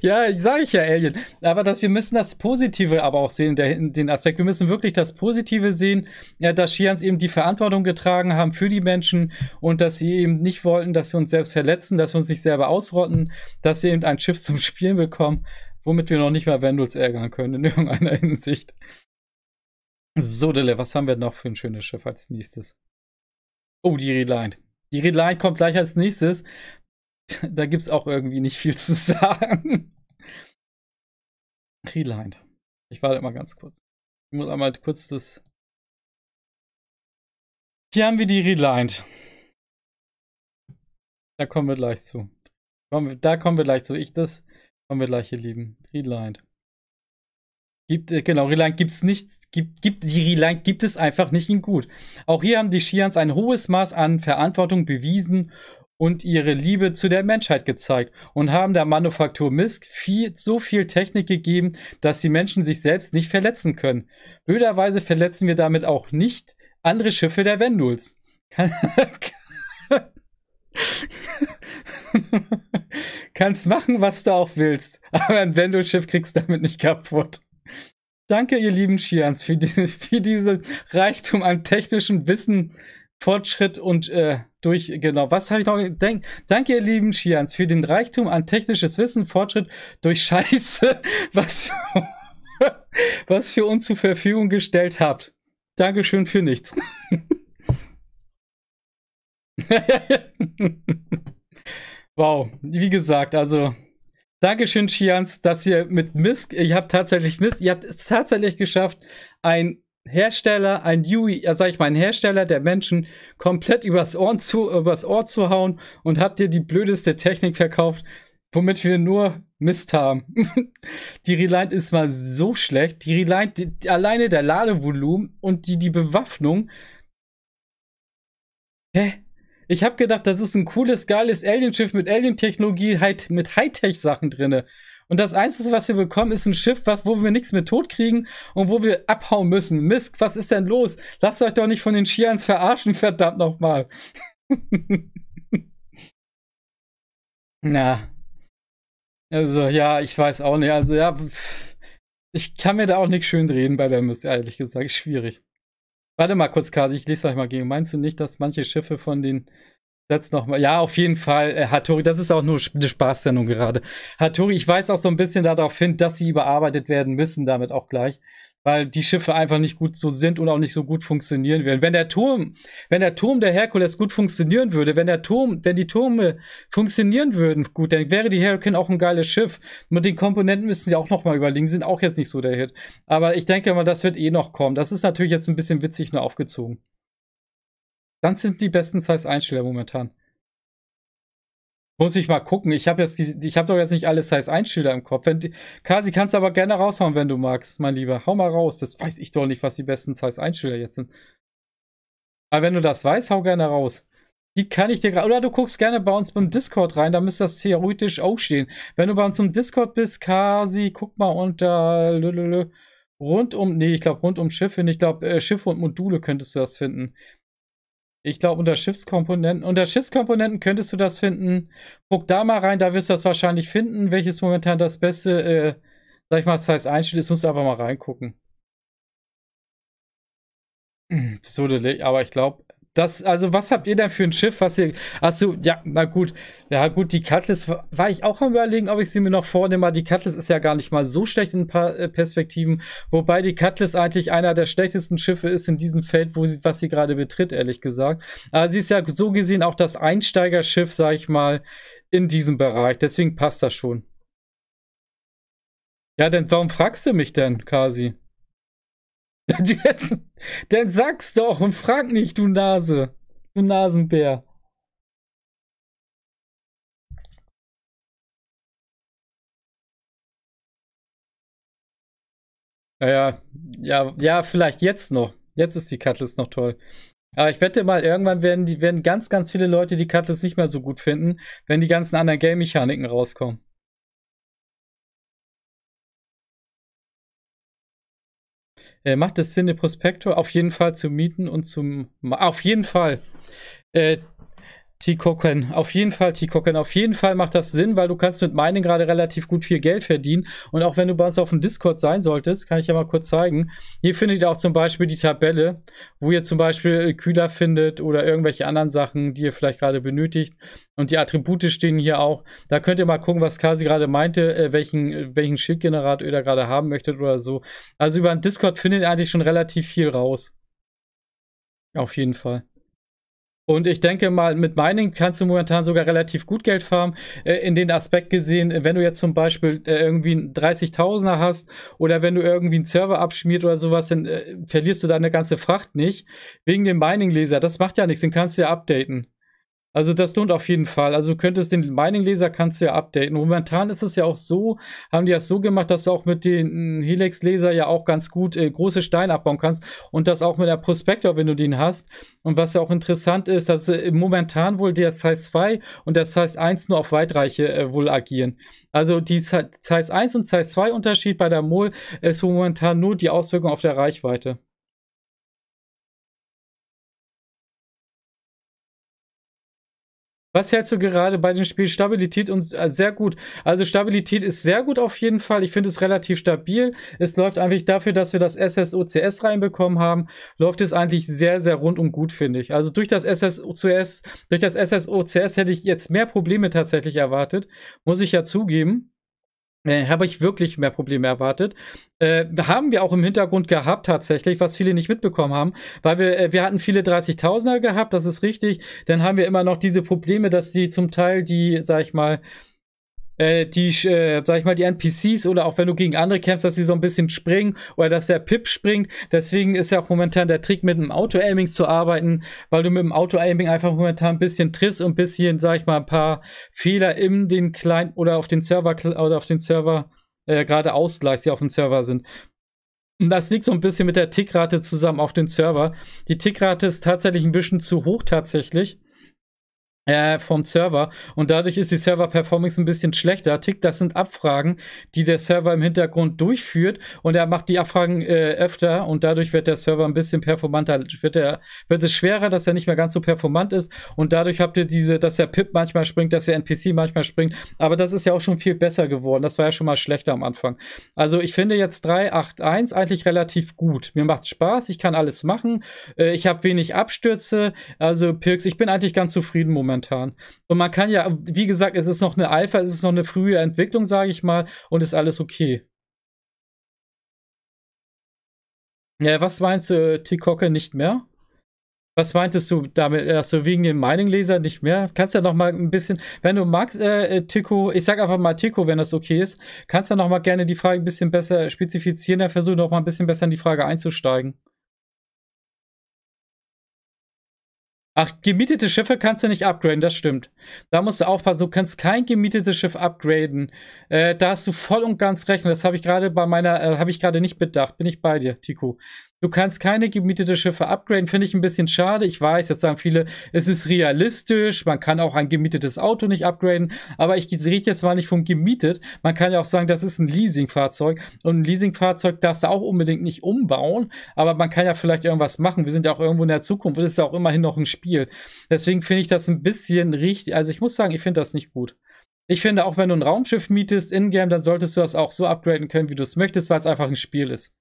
ja, sage ich ja, Alien. Aber dass wir müssen das Positive aber auch sehen, der, den Aspekt. Wir müssen wirklich das Positive sehen, ja, dass Shians eben die Verantwortung getragen haben für die Menschen und dass sie eben nicht wollten, dass wir uns selbst verletzen, dass wir uns nicht selber ausrotten, dass sie eben ein Schiff zum Spielen bekommen, womit wir noch nicht mal Venduls ärgern können in irgendeiner Hinsicht. So, Dille, was haben wir noch für ein schönes Schiff als nächstes? Oh, die Redline. Die Redline kommt gleich als nächstes. da gibt es auch irgendwie nicht viel zu sagen. Reliant. Ich warte mal ganz kurz. Ich muss einmal kurz das. Hier haben wir die Reliant. Da kommen wir gleich zu. Da kommen wir gleich zu. Ich das kommen wir gleich, ihr Lieben. Reliant. Gibt, äh, genau, Reliant gibt's nicht, gibt, gibt, die Reliant gibt es einfach nicht in gut. Auch hier haben die Shians ein hohes Maß an Verantwortung bewiesen und ihre Liebe zu der Menschheit gezeigt und haben der Manufaktur Misk viel, so viel Technik gegeben, dass die Menschen sich selbst nicht verletzen können. Blöderweise verletzen wir damit auch nicht andere Schiffe der Wenduls. Kannst machen, was du auch willst, aber ein Wendelschiff kriegst du damit nicht kaputt. Danke, ihr lieben Chians, für, diese, für diese Reichtum an technischem Wissen, Fortschritt und äh, durch, genau, was habe ich noch gedacht? Danke, ihr lieben Schians, für den Reichtum an technisches Wissen, Fortschritt durch Scheiße, was, für, was für uns zur Verfügung gestellt habt. Dankeschön für nichts. wow, wie gesagt, also Dankeschön, Chians, dass ihr mit Mist, ihr habt tatsächlich Mist, ihr habt es tatsächlich geschafft, ein Hersteller, ein UI, äh, sag ich mal, ein Hersteller, der Menschen komplett übers Ohr zu, übers Ohr zu hauen und habt ihr die blödeste Technik verkauft, womit wir nur Mist haben. die Reliant ist mal so schlecht. Die Reliant, die, alleine der Ladevolumen und die, die Bewaffnung. Hä? Ich hab gedacht, das ist ein cooles, geiles Alien-Schiff mit Alien-Technologie, halt mit Hightech-Sachen drinne. Und das Einzige, was wir bekommen, ist ein Schiff, was, wo wir nichts mehr tot kriegen und wo wir abhauen müssen. Mist, was ist denn los? Lasst euch doch nicht von den Schians verarschen, verdammt nochmal. Na. Also, ja, ich weiß auch nicht. Also, ja, ich kann mir da auch nichts schön reden bei der Mist, ehrlich gesagt. Schwierig. Warte mal kurz, Kasi, ich lese euch mal gegen. Meinst du nicht, dass manche Schiffe von den Satz nochmal. Ja, auf jeden Fall, äh, Hattori, das ist auch nur eine Spaßsendung gerade. Hattori, ich weiß auch so ein bisschen darauf hin, dass sie überarbeitet werden müssen, damit auch gleich, weil die Schiffe einfach nicht gut so sind und auch nicht so gut funktionieren werden. Wenn der Turm, wenn der Turm der Herkules gut funktionieren würde, wenn der Turm, wenn die Turme funktionieren würden gut, dann wäre die Hurricane auch ein geiles Schiff. Mit den Komponenten müssen sie auch nochmal überlegen, sind auch jetzt nicht so der Hit. Aber ich denke mal, das wird eh noch kommen. Das ist natürlich jetzt ein bisschen witzig nur aufgezogen. Dann sind die besten Size-Einsteller momentan. Muss ich mal gucken. Ich habe jetzt, doch jetzt nicht alle Size-Einschilder im Kopf. Wenn die, Kasi, kannst aber gerne raushauen, wenn du magst, mein Lieber. Hau mal raus. Das weiß ich doch nicht, was die besten Size-Einschilder jetzt sind. Aber wenn du das weißt, hau gerne raus. Die kann ich dir gerade. Oder du guckst gerne bei uns beim Discord rein, da müsste das theoretisch auch stehen. Wenn du bei uns im Discord bist, Kasi, guck mal unter lülülü, rund um, nee, ich glaube rund um Schiffe. Ich glaube, äh, Schiffe und Module könntest du das finden. Ich glaube, unter Schiffskomponenten. Unter Schiffskomponenten könntest du das finden. Guck da mal rein, da wirst du das wahrscheinlich finden, welches momentan das beste, äh, sag ich mal, Size Einstieg Das Musst du einfach mal reingucken. Pseudelig, aber ich glaube, das, also, was habt ihr denn für ein Schiff, was ihr. Achso, ja, na gut. Ja, gut, die Cutlass war ich auch am Überlegen, ob ich sie mir noch vornehme. Die Cutlass ist ja gar nicht mal so schlecht in ein paar äh, Perspektiven. Wobei die Cutlass eigentlich einer der schlechtesten Schiffe ist in diesem Feld, wo sie, was sie gerade betritt, ehrlich gesagt. Aber sie ist ja so gesehen auch das Einsteigerschiff, sag ich mal, in diesem Bereich. Deswegen passt das schon. Ja, denn warum fragst du mich denn, Kasi? Dann sag's doch und frag nicht, du Nase. Du Nasenbär. Naja, ja, ja, vielleicht jetzt noch. Jetzt ist die Cutlass noch toll. Aber ich wette mal, irgendwann werden, die, werden ganz, ganz viele Leute die Cutlass nicht mehr so gut finden, wenn die ganzen anderen Game-Mechaniken rauskommen. Äh, macht das Cine Prospector auf jeden Fall zu mieten und zum. Auf jeden Fall. Äh, T-Cocken, auf jeden Fall T-Cocken, auf jeden Fall macht das Sinn, weil du kannst mit Mining gerade relativ gut viel Geld verdienen und auch wenn du bei uns auf dem Discord sein solltest, kann ich ja mal kurz zeigen, hier findet ihr auch zum Beispiel die Tabelle, wo ihr zum Beispiel äh, Kühler findet oder irgendwelche anderen Sachen, die ihr vielleicht gerade benötigt und die Attribute stehen hier auch, da könnt ihr mal gucken, was Kasi gerade meinte, äh, welchen, äh, welchen Schildgenerator ihr da gerade haben möchtet oder so, also über den Discord findet ihr eigentlich schon relativ viel raus. Auf jeden Fall. Und ich denke mal, mit Mining kannst du momentan sogar relativ gut Geld farmen. Äh, in den Aspekt gesehen, wenn du jetzt zum Beispiel äh, irgendwie einen 30.000er hast oder wenn du irgendwie einen Server abschmiert oder sowas, dann äh, verlierst du deine ganze Fracht nicht. Wegen dem Mining-Laser, das macht ja nichts, den kannst du ja updaten. Also das lohnt auf jeden Fall. Also du könntest den Mining-Laser kannst du ja updaten. Momentan ist es ja auch so, haben die das so gemacht, dass du auch mit dem Helix-Laser ja auch ganz gut äh, große Steine abbauen kannst und das auch mit der Prospector, wenn du den hast. Und was ja auch interessant ist, dass äh, momentan wohl der Size 2 und der Size 1 nur auf Weitreiche äh, wohl agieren. Also die Size 1 und Size 2 Unterschied bei der Mol ist momentan nur die Auswirkung auf der Reichweite. Was hältst du gerade bei dem Spiel? Stabilität und äh, sehr gut. Also Stabilität ist sehr gut auf jeden Fall. Ich finde es relativ stabil. Es läuft eigentlich dafür, dass wir das SSOCS reinbekommen haben, läuft es eigentlich sehr, sehr rund und gut, finde ich. Also durch das SSOCS, durch das SSOCS hätte ich jetzt mehr Probleme tatsächlich erwartet. Muss ich ja zugeben. Äh, habe ich wirklich mehr Probleme erwartet. Äh, haben wir auch im Hintergrund gehabt tatsächlich, was viele nicht mitbekommen haben, weil wir, äh, wir hatten viele 30.000er gehabt, das ist richtig. Dann haben wir immer noch diese Probleme, dass sie zum Teil die, sag ich mal, äh, die, äh, sag ich mal, die NPCs oder auch wenn du gegen andere kämpfst, dass sie so ein bisschen springen oder dass der Pip springt. Deswegen ist ja auch momentan der Trick, mit dem Auto-Aiming zu arbeiten, weil du mit dem Auto-Aiming einfach momentan ein bisschen triffst und ein bisschen, sag ich mal, ein paar Fehler in den kleinen oder auf den Server oder auf den Server äh, gerade ausgleichst, die auf dem Server sind. Und das liegt so ein bisschen mit der Tickrate zusammen auf den Server. Die Tickrate ist tatsächlich ein bisschen zu hoch tatsächlich. Äh, vom Server und dadurch ist die Server-Performance ein bisschen schlechter. Tick, das sind Abfragen, die der Server im Hintergrund durchführt und er macht die Abfragen äh, öfter und dadurch wird der Server ein bisschen performanter, wird, er, wird es schwerer, dass er nicht mehr ganz so performant ist und dadurch habt ihr diese, dass der PIP manchmal springt, dass der NPC manchmal springt, aber das ist ja auch schon viel besser geworden. Das war ja schon mal schlechter am Anfang. Also ich finde jetzt 3.8.1 eigentlich relativ gut. Mir macht Spaß, ich kann alles machen, äh, ich habe wenig Abstürze, also Pirks, ich bin eigentlich ganz zufrieden momentan momentan. Und man kann ja, wie gesagt, es ist noch eine Alpha, es ist noch eine frühe Entwicklung, sage ich mal, und ist alles okay. Ja, was meinst du, Tikocke nicht mehr? Was meintest du damit? dass du wegen dem Mining-Laser nicht mehr? Kannst du ja noch mal ein bisschen, wenn du magst, äh, äh, Tico, ich sag einfach mal Tico, wenn das okay ist, kannst du ja noch mal gerne die Frage ein bisschen besser spezifizieren, dann versuche noch mal ein bisschen besser in die Frage einzusteigen. Ach, gemietete Schiffe kannst du nicht upgraden, das stimmt. Da musst du aufpassen, du kannst kein gemietetes Schiff upgraden. Äh, da hast du voll und ganz recht. Und das habe ich gerade bei meiner, äh, habe ich gerade nicht bedacht. Bin ich bei dir, Tico. Du kannst keine gemietete Schiffe upgraden, finde ich ein bisschen schade. Ich weiß, jetzt sagen viele, es ist realistisch, man kann auch ein gemietetes Auto nicht upgraden, aber ich rede jetzt mal nicht vom gemietet. Man kann ja auch sagen, das ist ein Leasingfahrzeug und ein Leasingfahrzeug darfst du auch unbedingt nicht umbauen, aber man kann ja vielleicht irgendwas machen. Wir sind ja auch irgendwo in der Zukunft, das ist ja auch immerhin noch ein Spiel. Deswegen finde ich das ein bisschen richtig, also ich muss sagen, ich finde das nicht gut. Ich finde, auch wenn du ein Raumschiff mietest in-game, dann solltest du das auch so upgraden können, wie du es möchtest, weil es einfach ein Spiel ist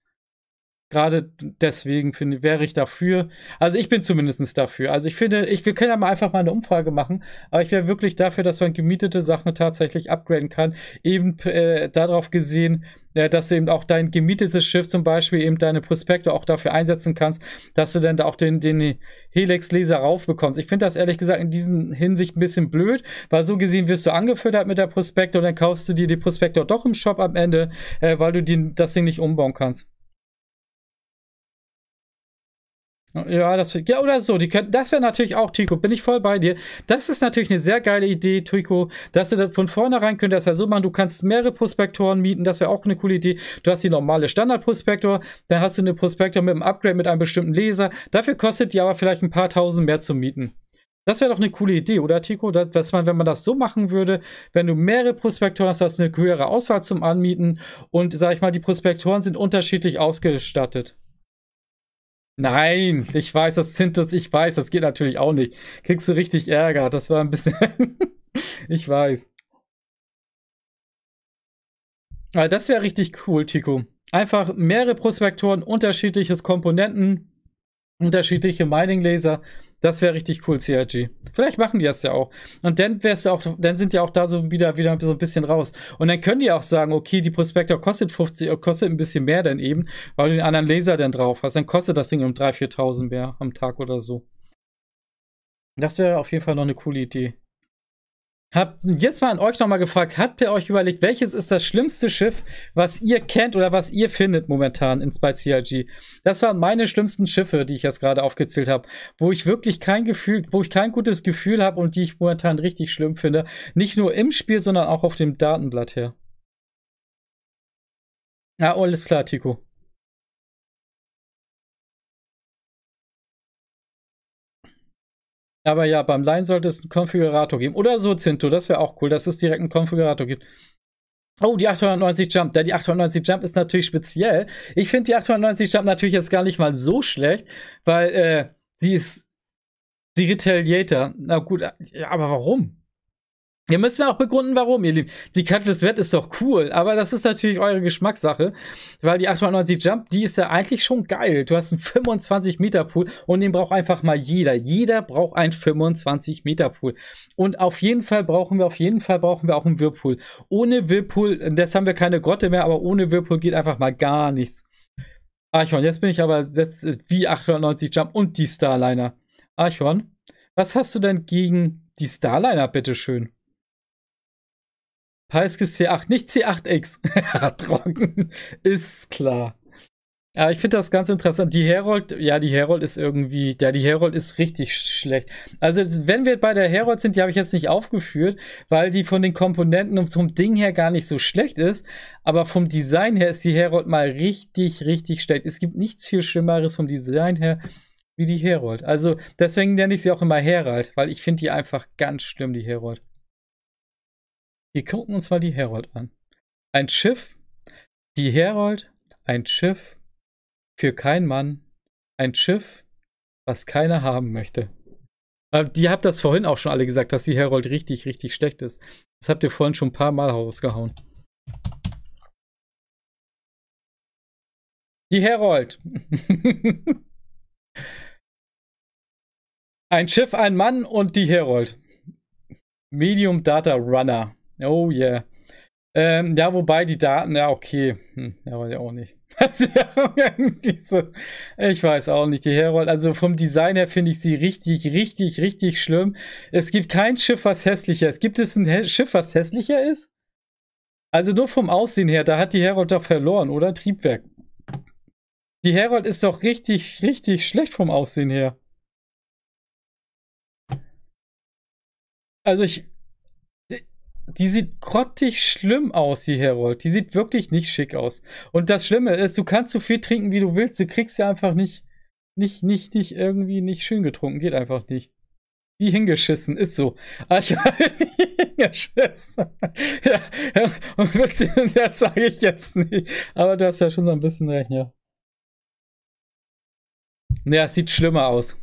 gerade deswegen finde, wäre ich dafür. Also ich bin zumindest dafür. Also ich finde, ich, wir können ja mal einfach mal eine Umfrage machen, aber ich wäre wirklich dafür, dass man gemietete Sachen tatsächlich upgraden kann. Eben äh, darauf gesehen, äh, dass du eben auch dein gemietetes Schiff zum Beispiel eben deine Prospekte auch dafür einsetzen kannst, dass du dann da auch den, den Helix-Laser raufbekommst. Ich finde das ehrlich gesagt in diesen Hinsicht ein bisschen blöd, weil so gesehen wirst du angefüttert mit der Prospekte und dann kaufst du dir die Prospekte doch im Shop am Ende, äh, weil du die, das Ding nicht umbauen kannst. Ja, das ja, oder so, die können, das wäre natürlich auch Tico, bin ich voll bei dir. Das ist natürlich eine sehr geile Idee, Tico, dass du da von vornherein könntest, also man, du kannst mehrere Prospektoren mieten, das wäre auch eine coole Idee. Du hast die normale Standard-Prospektor, dann hast du eine Prospektor mit einem Upgrade mit einem bestimmten Laser. Dafür kostet die aber vielleicht ein paar tausend mehr zu mieten. Das wäre doch eine coole Idee, oder Tico? Dass, dass, man, wenn man das so machen würde, wenn du mehrere Prospektoren hast, hast du eine höhere Auswahl zum Anmieten und sag ich mal, die Prospektoren sind unterschiedlich ausgestattet. Nein, ich weiß, das sind das, ich weiß, das geht natürlich auch nicht. Kriegst du richtig Ärger, das war ein bisschen. ich weiß. Aber das wäre richtig cool, Tico. Einfach mehrere Prospektoren, unterschiedliches Komponenten, unterschiedliche Mining-Laser, das wäre richtig cool, CRG. Vielleicht machen die das ja auch. Und dann wär's ja auch, dann sind ja auch da so wieder, wieder so ein bisschen raus. Und dann können die auch sagen, okay, die Prospektor kostet 50, äh, kostet ein bisschen mehr dann eben, weil du den anderen Laser dann drauf hast. Dann kostet das Ding um 3.000, 4.000 mehr am Tag oder so. Das wäre auf jeden Fall noch eine coole Idee. Hab jetzt mal an euch nochmal gefragt, habt ihr euch überlegt, welches ist das schlimmste Schiff, was ihr kennt oder was ihr findet momentan in bei CIG? Das waren meine schlimmsten Schiffe, die ich jetzt gerade aufgezählt habe, wo ich wirklich kein Gefühl, wo ich kein gutes Gefühl habe und die ich momentan richtig schlimm finde. Nicht nur im Spiel, sondern auch auf dem Datenblatt her. Ja, alles klar, Tico. Aber ja, beim Line sollte es einen Konfigurator geben. Oder so, Zinto, das wäre auch cool, dass es direkt einen Konfigurator gibt. Oh, die 890 Jump. Da die 890 Jump ist natürlich speziell. Ich finde die 890 Jump natürlich jetzt gar nicht mal so schlecht, weil äh, sie ist die Retaliator. Na gut, ja, äh, aber warum? Ihr müsst mir auch begründen, warum, ihr Lieben. Die Karte des ist doch cool, aber das ist natürlich eure Geschmackssache, weil die 890 Jump, die ist ja eigentlich schon geil. Du hast einen 25 Meter Pool und den braucht einfach mal jeder. Jeder braucht einen 25 Meter Pool. Und auf jeden Fall brauchen wir, auf jeden Fall brauchen wir auch einen Whirlpool. Ohne Whirlpool, das haben wir keine Grotte mehr, aber ohne Whirlpool geht einfach mal gar nichts. Archon, jetzt bin ich aber jetzt wie 890 Jump und die Starliner. Archon, was hast du denn gegen die Starliner, bitteschön? Heißkes C8, nicht C8X. Trocken. Ist klar. Aber ich finde das ganz interessant. Die Herold, ja, die Herold ist irgendwie, ja, die Herold ist richtig schlecht. Also, wenn wir bei der Herold sind, die habe ich jetzt nicht aufgeführt, weil die von den Komponenten und vom Ding her gar nicht so schlecht ist. Aber vom Design her ist die Herold mal richtig, richtig schlecht. Es gibt nichts viel Schlimmeres vom Design her wie die Herold. Also, deswegen nenne ich sie auch immer Herald, weil ich finde die einfach ganz schlimm, die Herold. Wir gucken uns mal die Herold an. Ein Schiff, die Herold, ein Schiff für kein Mann, ein Schiff, was keiner haben möchte. Äh, die habt das vorhin auch schon alle gesagt, dass die Herold richtig, richtig schlecht ist. Das habt ihr vorhin schon ein paar Mal rausgehauen. Die Herold. ein Schiff, ein Mann und die Herold. Medium Data Runner. Oh yeah. Ähm, ja, wobei die Daten, ja, okay. Hm, ja, war ja auch nicht. so, ich weiß auch nicht, die Herold. Also vom Design her finde ich sie richtig, richtig, richtig schlimm. Es gibt kein Schiff, was hässlicher ist. Gibt es ein He Schiff, was hässlicher ist? Also nur vom Aussehen her, da hat die Herold doch verloren, oder? Triebwerk. Die Herold ist doch richtig, richtig schlecht vom Aussehen her. Also ich, die sieht grottig schlimm aus, die Herold. Die sieht wirklich nicht schick aus. Und das Schlimme ist, du kannst so viel trinken, wie du willst. Du kriegst sie einfach nicht, nicht, nicht, nicht irgendwie nicht schön getrunken. Geht einfach nicht. Wie hingeschissen, ist so. Ah, ich habe hingeschissen. ja, und ein bisschen, das sage ich jetzt nicht. Aber du hast ja schon so ein bisschen recht, ja. Ja, es sieht schlimmer aus.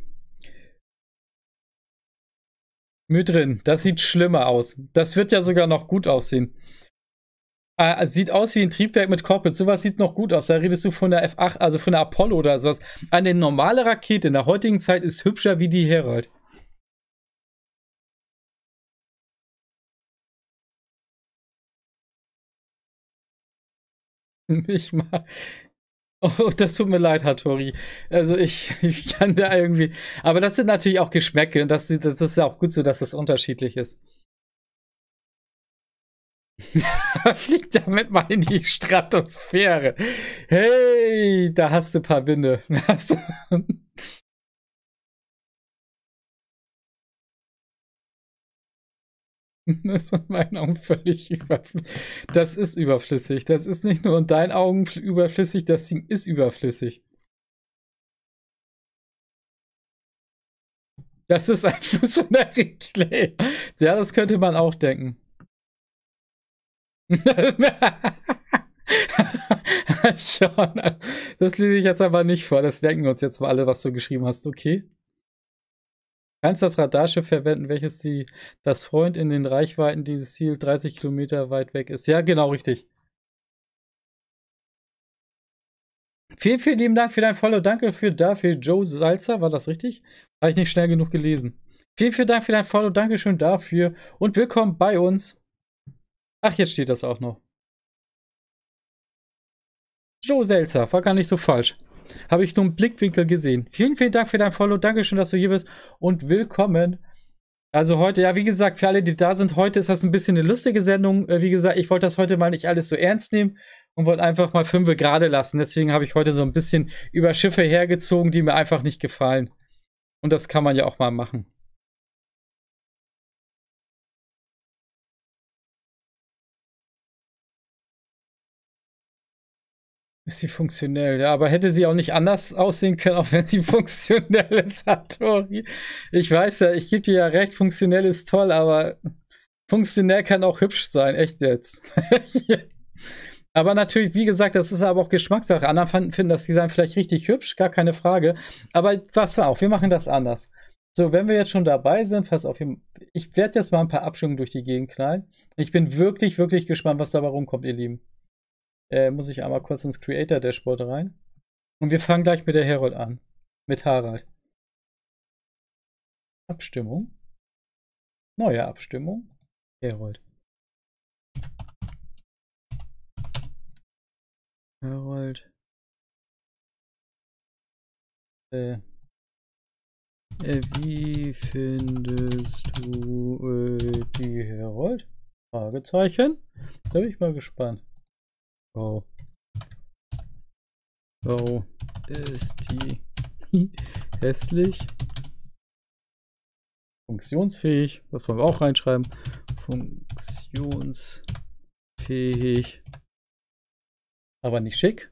Mydrin, das sieht schlimmer aus. Das wird ja sogar noch gut aussehen. Äh, sieht aus wie ein Triebwerk mit Cockpit. Sowas sieht noch gut aus. Da redest du von der F8, also von der Apollo oder sowas. Eine normale Rakete in der heutigen Zeit ist hübscher wie die Herald. Nicht mal. Oh, das tut mir leid, Hattori. Also ich, ich kann da irgendwie. Aber das sind natürlich auch Geschmäcke und das, das ist ja auch gut so, dass das unterschiedlich ist. Fliegt damit mal in die Stratosphäre. Hey, da hast du ein paar Binde. Hast du Das ist in meinen Augen völlig überflüssig. Das ist überflüssig. Das ist nicht nur in deinen Augen überflüssig, das Ding ist überflüssig. Das ist ein Fusionary Clay. Ja, das könnte man auch denken. Schon. Das lese ich jetzt aber nicht vor. Das denken uns jetzt mal alle, was du geschrieben hast, okay? kannst das Radarschiff verwenden, welches die, das Freund in den Reichweiten dieses Ziel 30 Kilometer weit weg ist. Ja, genau, richtig. Vielen, vielen lieben Dank für dein Follow. Danke für dafür, Joe Salzer. War das richtig? Habe ich nicht schnell genug gelesen. Vielen, vielen Dank für dein Follow. Dankeschön dafür. Und willkommen bei uns. Ach, jetzt steht das auch noch. Joe Salzer. war gar nicht so falsch habe ich nur einen Blickwinkel gesehen. Vielen, vielen Dank für dein Follow. Dankeschön, dass du hier bist und willkommen. Also heute, ja, wie gesagt, für alle, die da sind, heute ist das ein bisschen eine lustige Sendung. Äh, wie gesagt, ich wollte das heute mal nicht alles so ernst nehmen und wollte einfach mal fünf gerade lassen. Deswegen habe ich heute so ein bisschen über Schiffe hergezogen, die mir einfach nicht gefallen. Und das kann man ja auch mal machen. Ist sie funktionell, ja, aber hätte sie auch nicht anders aussehen können, auch wenn sie funktionell ist, Hattori. Ich weiß ja, ich gebe dir ja recht, funktionell ist toll, aber funktionell kann auch hübsch sein, echt jetzt. aber natürlich, wie gesagt, das ist aber auch Geschmackssache. Andere finden das Design vielleicht richtig hübsch, gar keine Frage. Aber was war auch, wir machen das anders. So, wenn wir jetzt schon dabei sind, pass auf, ich werde jetzt mal ein paar Abstimmungen durch die Gegend knallen. Ich bin wirklich, wirklich gespannt, was dabei rumkommt, ihr Lieben äh, muss ich einmal kurz ins Creator Dashboard rein. Und wir fangen gleich mit der Herald an. Mit Harald. Abstimmung. Neue Abstimmung. Herold. Herold. Äh, äh, wie findest du äh, die Herold? Fragezeichen. Da bin ich mal gespannt. Wow. Wow. Ist die hässlich? Funktionsfähig. Das wollen wir auch reinschreiben. Funktionsfähig. Aber nicht schick.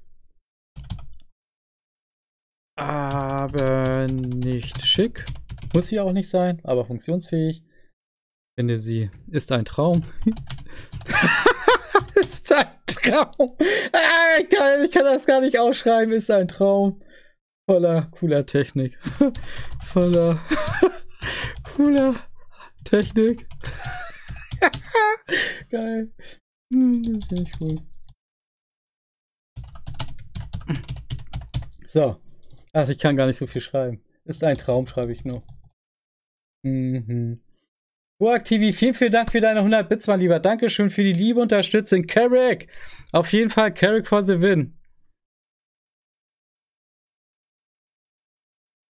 Aber nicht schick. Muss sie auch nicht sein, aber funktionsfähig. Finde sie ist ein Traum. ist ein Traum. Ah, ich, ich kann das gar nicht ausschreiben. Ist ein Traum. Voller cooler Technik. Voller cooler Technik. Geil. Hm, das finde ich cool. So. Also ich kann gar nicht so viel schreiben. Ist ein Traum, schreibe ich nur. Mhm. Proaktivi, vielen, vielen Dank für deine 100 Bits, mein Lieber. Dankeschön für die liebe Unterstützung. Carrick, auf jeden Fall Carrick for the win.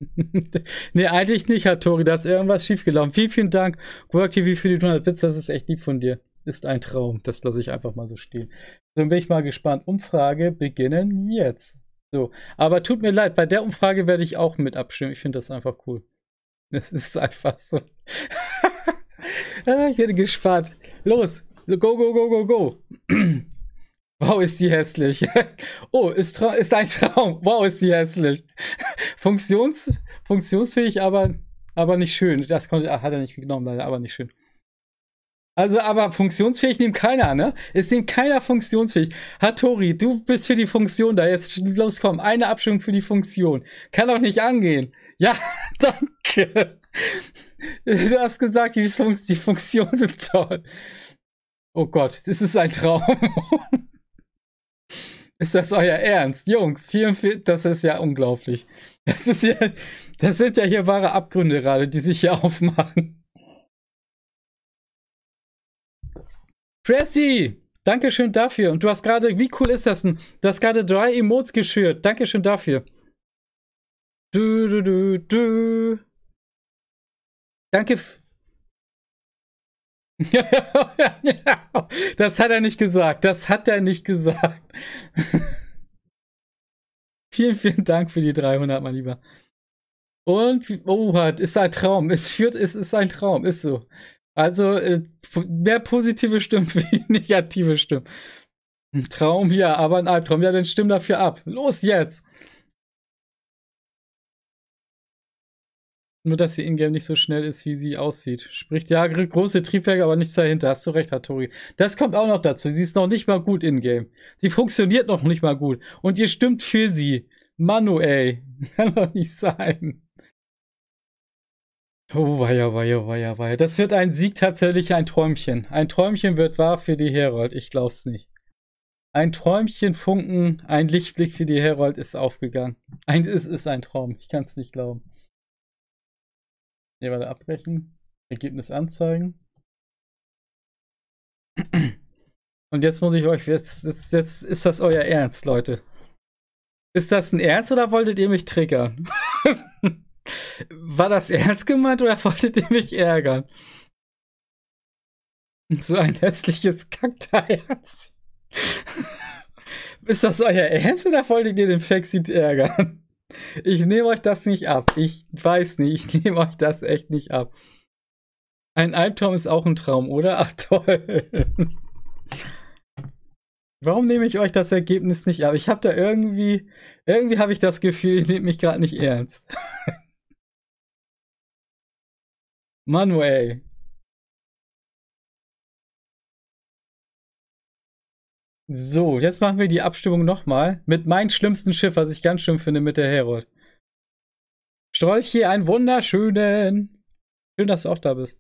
nee, eigentlich nicht, Tori. Da ist irgendwas schiefgelaufen. Vielen, vielen Dank, WorkTV, für die 100 Bits. Das ist echt lieb von dir. Ist ein Traum. Das lasse ich einfach mal so stehen. Dann bin ich mal gespannt. Umfrage beginnen jetzt. So, aber tut mir leid, bei der Umfrage werde ich auch mit abstimmen. Ich finde das einfach cool. Das ist einfach so. Ah, ich werde gespart. Los, go, go, go, go, go. Wow, ist die hässlich. Oh, ist, ist ein Traum. Wow, ist die hässlich. Funktions funktionsfähig, aber, aber nicht schön. Das konnte, ach, hat er nicht genommen, leider, aber nicht schön. Also, aber funktionsfähig nimmt keiner, ne? Es nimmt keiner funktionsfähig. Hattori, du bist für die Funktion da. Jetzt loskommen. Eine Abstimmung für die Funktion. Kann doch nicht angehen. Ja, danke. Du hast gesagt, die, Fun die Funktionen sind toll. Oh Gott, es ist ein Traum. ist das euer Ernst? Jungs, 44, das ist ja unglaublich. Das, ist ja, das sind ja hier wahre Abgründe gerade, die sich hier aufmachen. danke schön dafür. Und du hast gerade, wie cool ist das denn? Du hast gerade drei Emotes geschürt. Danke schön dafür. Du, du, du, du. Danke. das hat er nicht gesagt. Das hat er nicht gesagt. vielen, vielen Dank für die 300, mein Lieber. Und, oh, ist ein Traum. Es führt, es ist ein Traum. Ist so. Also, äh, mehr positive Stimmen wie negative Stimmen. Ein Traum, ja, aber ein Albtraum. Ja, dann stimm dafür ab. Los jetzt! Nur, dass sie in-game nicht so schnell ist, wie sie aussieht. Spricht ja große Triebwerke, aber nichts dahinter. Hast du recht, Hattori. Das kommt auch noch dazu. Sie ist noch nicht mal gut in-game. Sie funktioniert noch nicht mal gut. Und ihr stimmt für sie. Manu, ey. Kann doch nicht sein. Oh, weia, oh, weia, oh, weia, oh, weia. Das wird ein Sieg tatsächlich ein Träumchen. Ein Träumchen wird wahr für die Herold. Ich glaub's nicht. Ein Träumchen funken, ein Lichtblick für die Herold ist aufgegangen. Ein, es ist ein Traum. Ich kann's nicht glauben. Ne, warte, abbrechen. Ergebnis anzeigen. Und jetzt muss ich euch, jetzt, jetzt, jetzt ist das euer Ernst, Leute. Ist das ein Ernst oder wolltet ihr mich triggern? War das ernst gemeint oder wolltet ihr mich ärgern? So ein hässliches Kaktaherz. Ist das euer Ernst oder wolltet ihr den Faxit ärgern? Ich nehme euch das nicht ab. Ich weiß nicht, ich nehme euch das echt nicht ab. Ein Albtraum ist auch ein Traum, oder? Ach toll. Warum nehme ich euch das Ergebnis nicht ab? Ich habe da irgendwie, irgendwie habe ich das Gefühl, ich nehme mich gerade nicht ernst. Manuel, So, jetzt machen wir die Abstimmung nochmal mit meinem schlimmsten Schiff, was ich ganz schlimm finde, mit der Herold. Strolch hier einen wunderschönen. Schön, dass du auch da bist.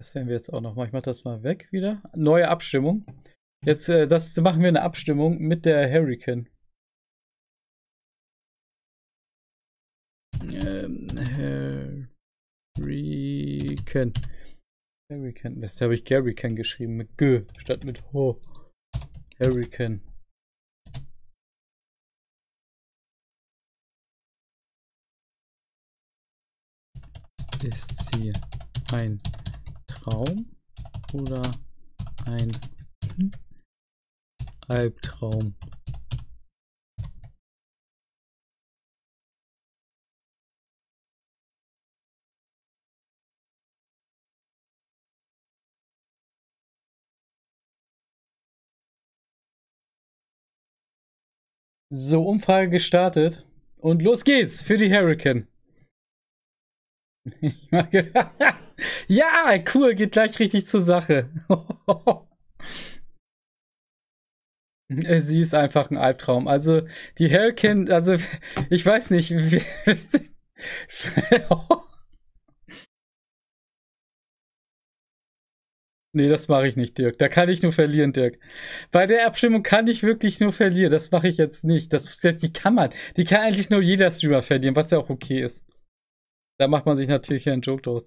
Das werden wir jetzt auch nochmal. Ich mach das mal weg wieder. Neue Abstimmung. Jetzt, äh, das machen wir eine Abstimmung mit der Hurricane. Ähm, Hurricane. Hurricane. Das habe ich Garrican geschrieben mit G statt mit Ho. Hurricane. Ist sie ein Traum oder ein Albtraum? So, Umfrage gestartet. Und los geht's für die Hurricane. ja, cool, geht gleich richtig zur Sache. Sie ist einfach ein Albtraum. Also, die Hurricane, also, ich weiß nicht. Nee, das mache ich nicht, Dirk. Da kann ich nur verlieren, Dirk. Bei der Abstimmung kann ich wirklich nur verlieren. Das mache ich jetzt nicht. Das, die kann man. Die kann eigentlich nur jeder Streamer verlieren, was ja auch okay ist. Da macht man sich natürlich einen Joke draus.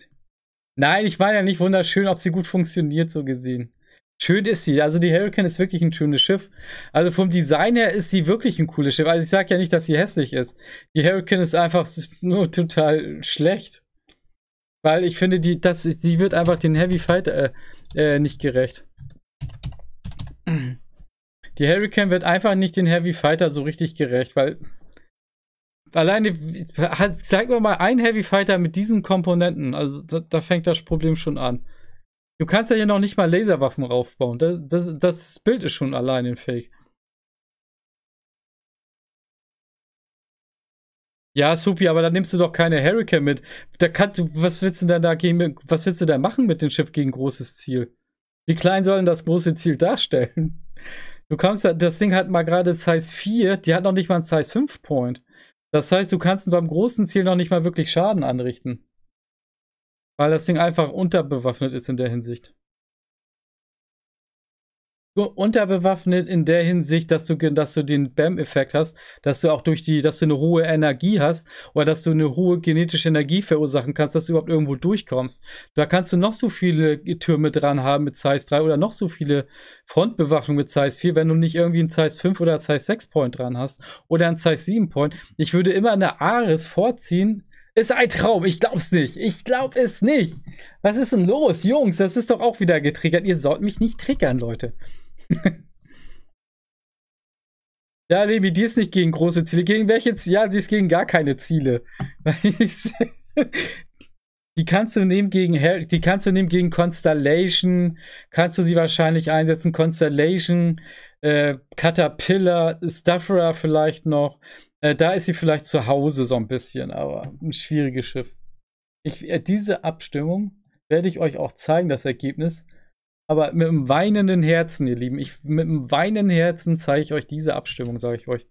Nein, ich meine ja nicht wunderschön, ob sie gut funktioniert, so gesehen. Schön ist sie. Also die Hurricane ist wirklich ein schönes Schiff. Also vom Design her ist sie wirklich ein cooles Schiff. Also ich sage ja nicht, dass sie hässlich ist. Die Hurricane ist einfach nur total schlecht. Weil ich finde, die, das, die wird einfach den Heavy Fighter. Äh, äh, nicht gerecht. Die Hurricane wird einfach nicht den Heavy Fighter so richtig gerecht, weil alleine, sag mir mal, ein Heavy Fighter mit diesen Komponenten, also da, da, fängt das Problem schon an. Du kannst ja hier noch nicht mal Laserwaffen raufbauen. Das, das, das Bild ist schon allein in Fake. Ja, Supi, aber dann nimmst du doch keine Hurricane mit. Da kannst du, was willst du denn da gegen, was willst du da machen mit dem Schiff gegen großes Ziel? Wie klein soll denn das große Ziel darstellen? Du kannst, das Ding hat mal gerade Size 4, die hat noch nicht mal einen Size 5 Point. Das heißt, du kannst beim großen Ziel noch nicht mal wirklich Schaden anrichten. Weil das Ding einfach unterbewaffnet ist in der Hinsicht unterbewaffnet in der Hinsicht, dass du, dass du den BAM-Effekt hast, dass du auch durch die, dass du eine hohe Energie hast oder dass du eine hohe genetische Energie verursachen kannst, dass du überhaupt irgendwo durchkommst. Da kannst du noch so viele Türme dran haben mit Size 3 oder noch so viele Frontbewaffnung mit Size 4, wenn du nicht irgendwie einen Size 5 oder Size 6 Point dran hast oder einen Size 7 Point. Ich würde immer eine Ares vorziehen, ist ein Traum. Ich glaub's nicht. Ich glaub es nicht. Was ist denn los, Jungs? Das ist doch auch wieder getriggert. Ihr sollt mich nicht triggern, Leute ja, Lebi, die ist nicht gegen große Ziele. Gegen welche Ziele? Ja, sie ist gegen gar keine Ziele. die kannst du nehmen gegen Harry, die kannst du nehmen gegen Constellation, kannst du sie wahrscheinlich einsetzen. Constellation, äh, Caterpillar, Stufferer vielleicht noch. Äh, da ist sie vielleicht zu Hause so ein bisschen, aber ein schwieriges Schiff. Ich, äh, diese Abstimmung werde ich euch auch zeigen, das Ergebnis. Aber mit einem weinenden Herzen, ihr Lieben, ich, mit einem weinenden Herzen zeige ich euch diese Abstimmung, sage ich euch.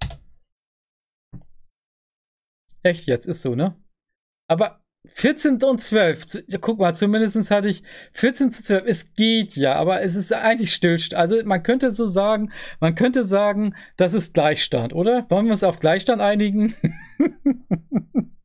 Echt jetzt, ist so, ne? Aber 14 und 12, ja, guck mal, zumindest hatte ich 14 zu 12, es geht ja, aber es ist eigentlich Stillstand. Also man könnte so sagen, man könnte sagen, das ist Gleichstand, oder? Wollen wir uns auf Gleichstand einigen?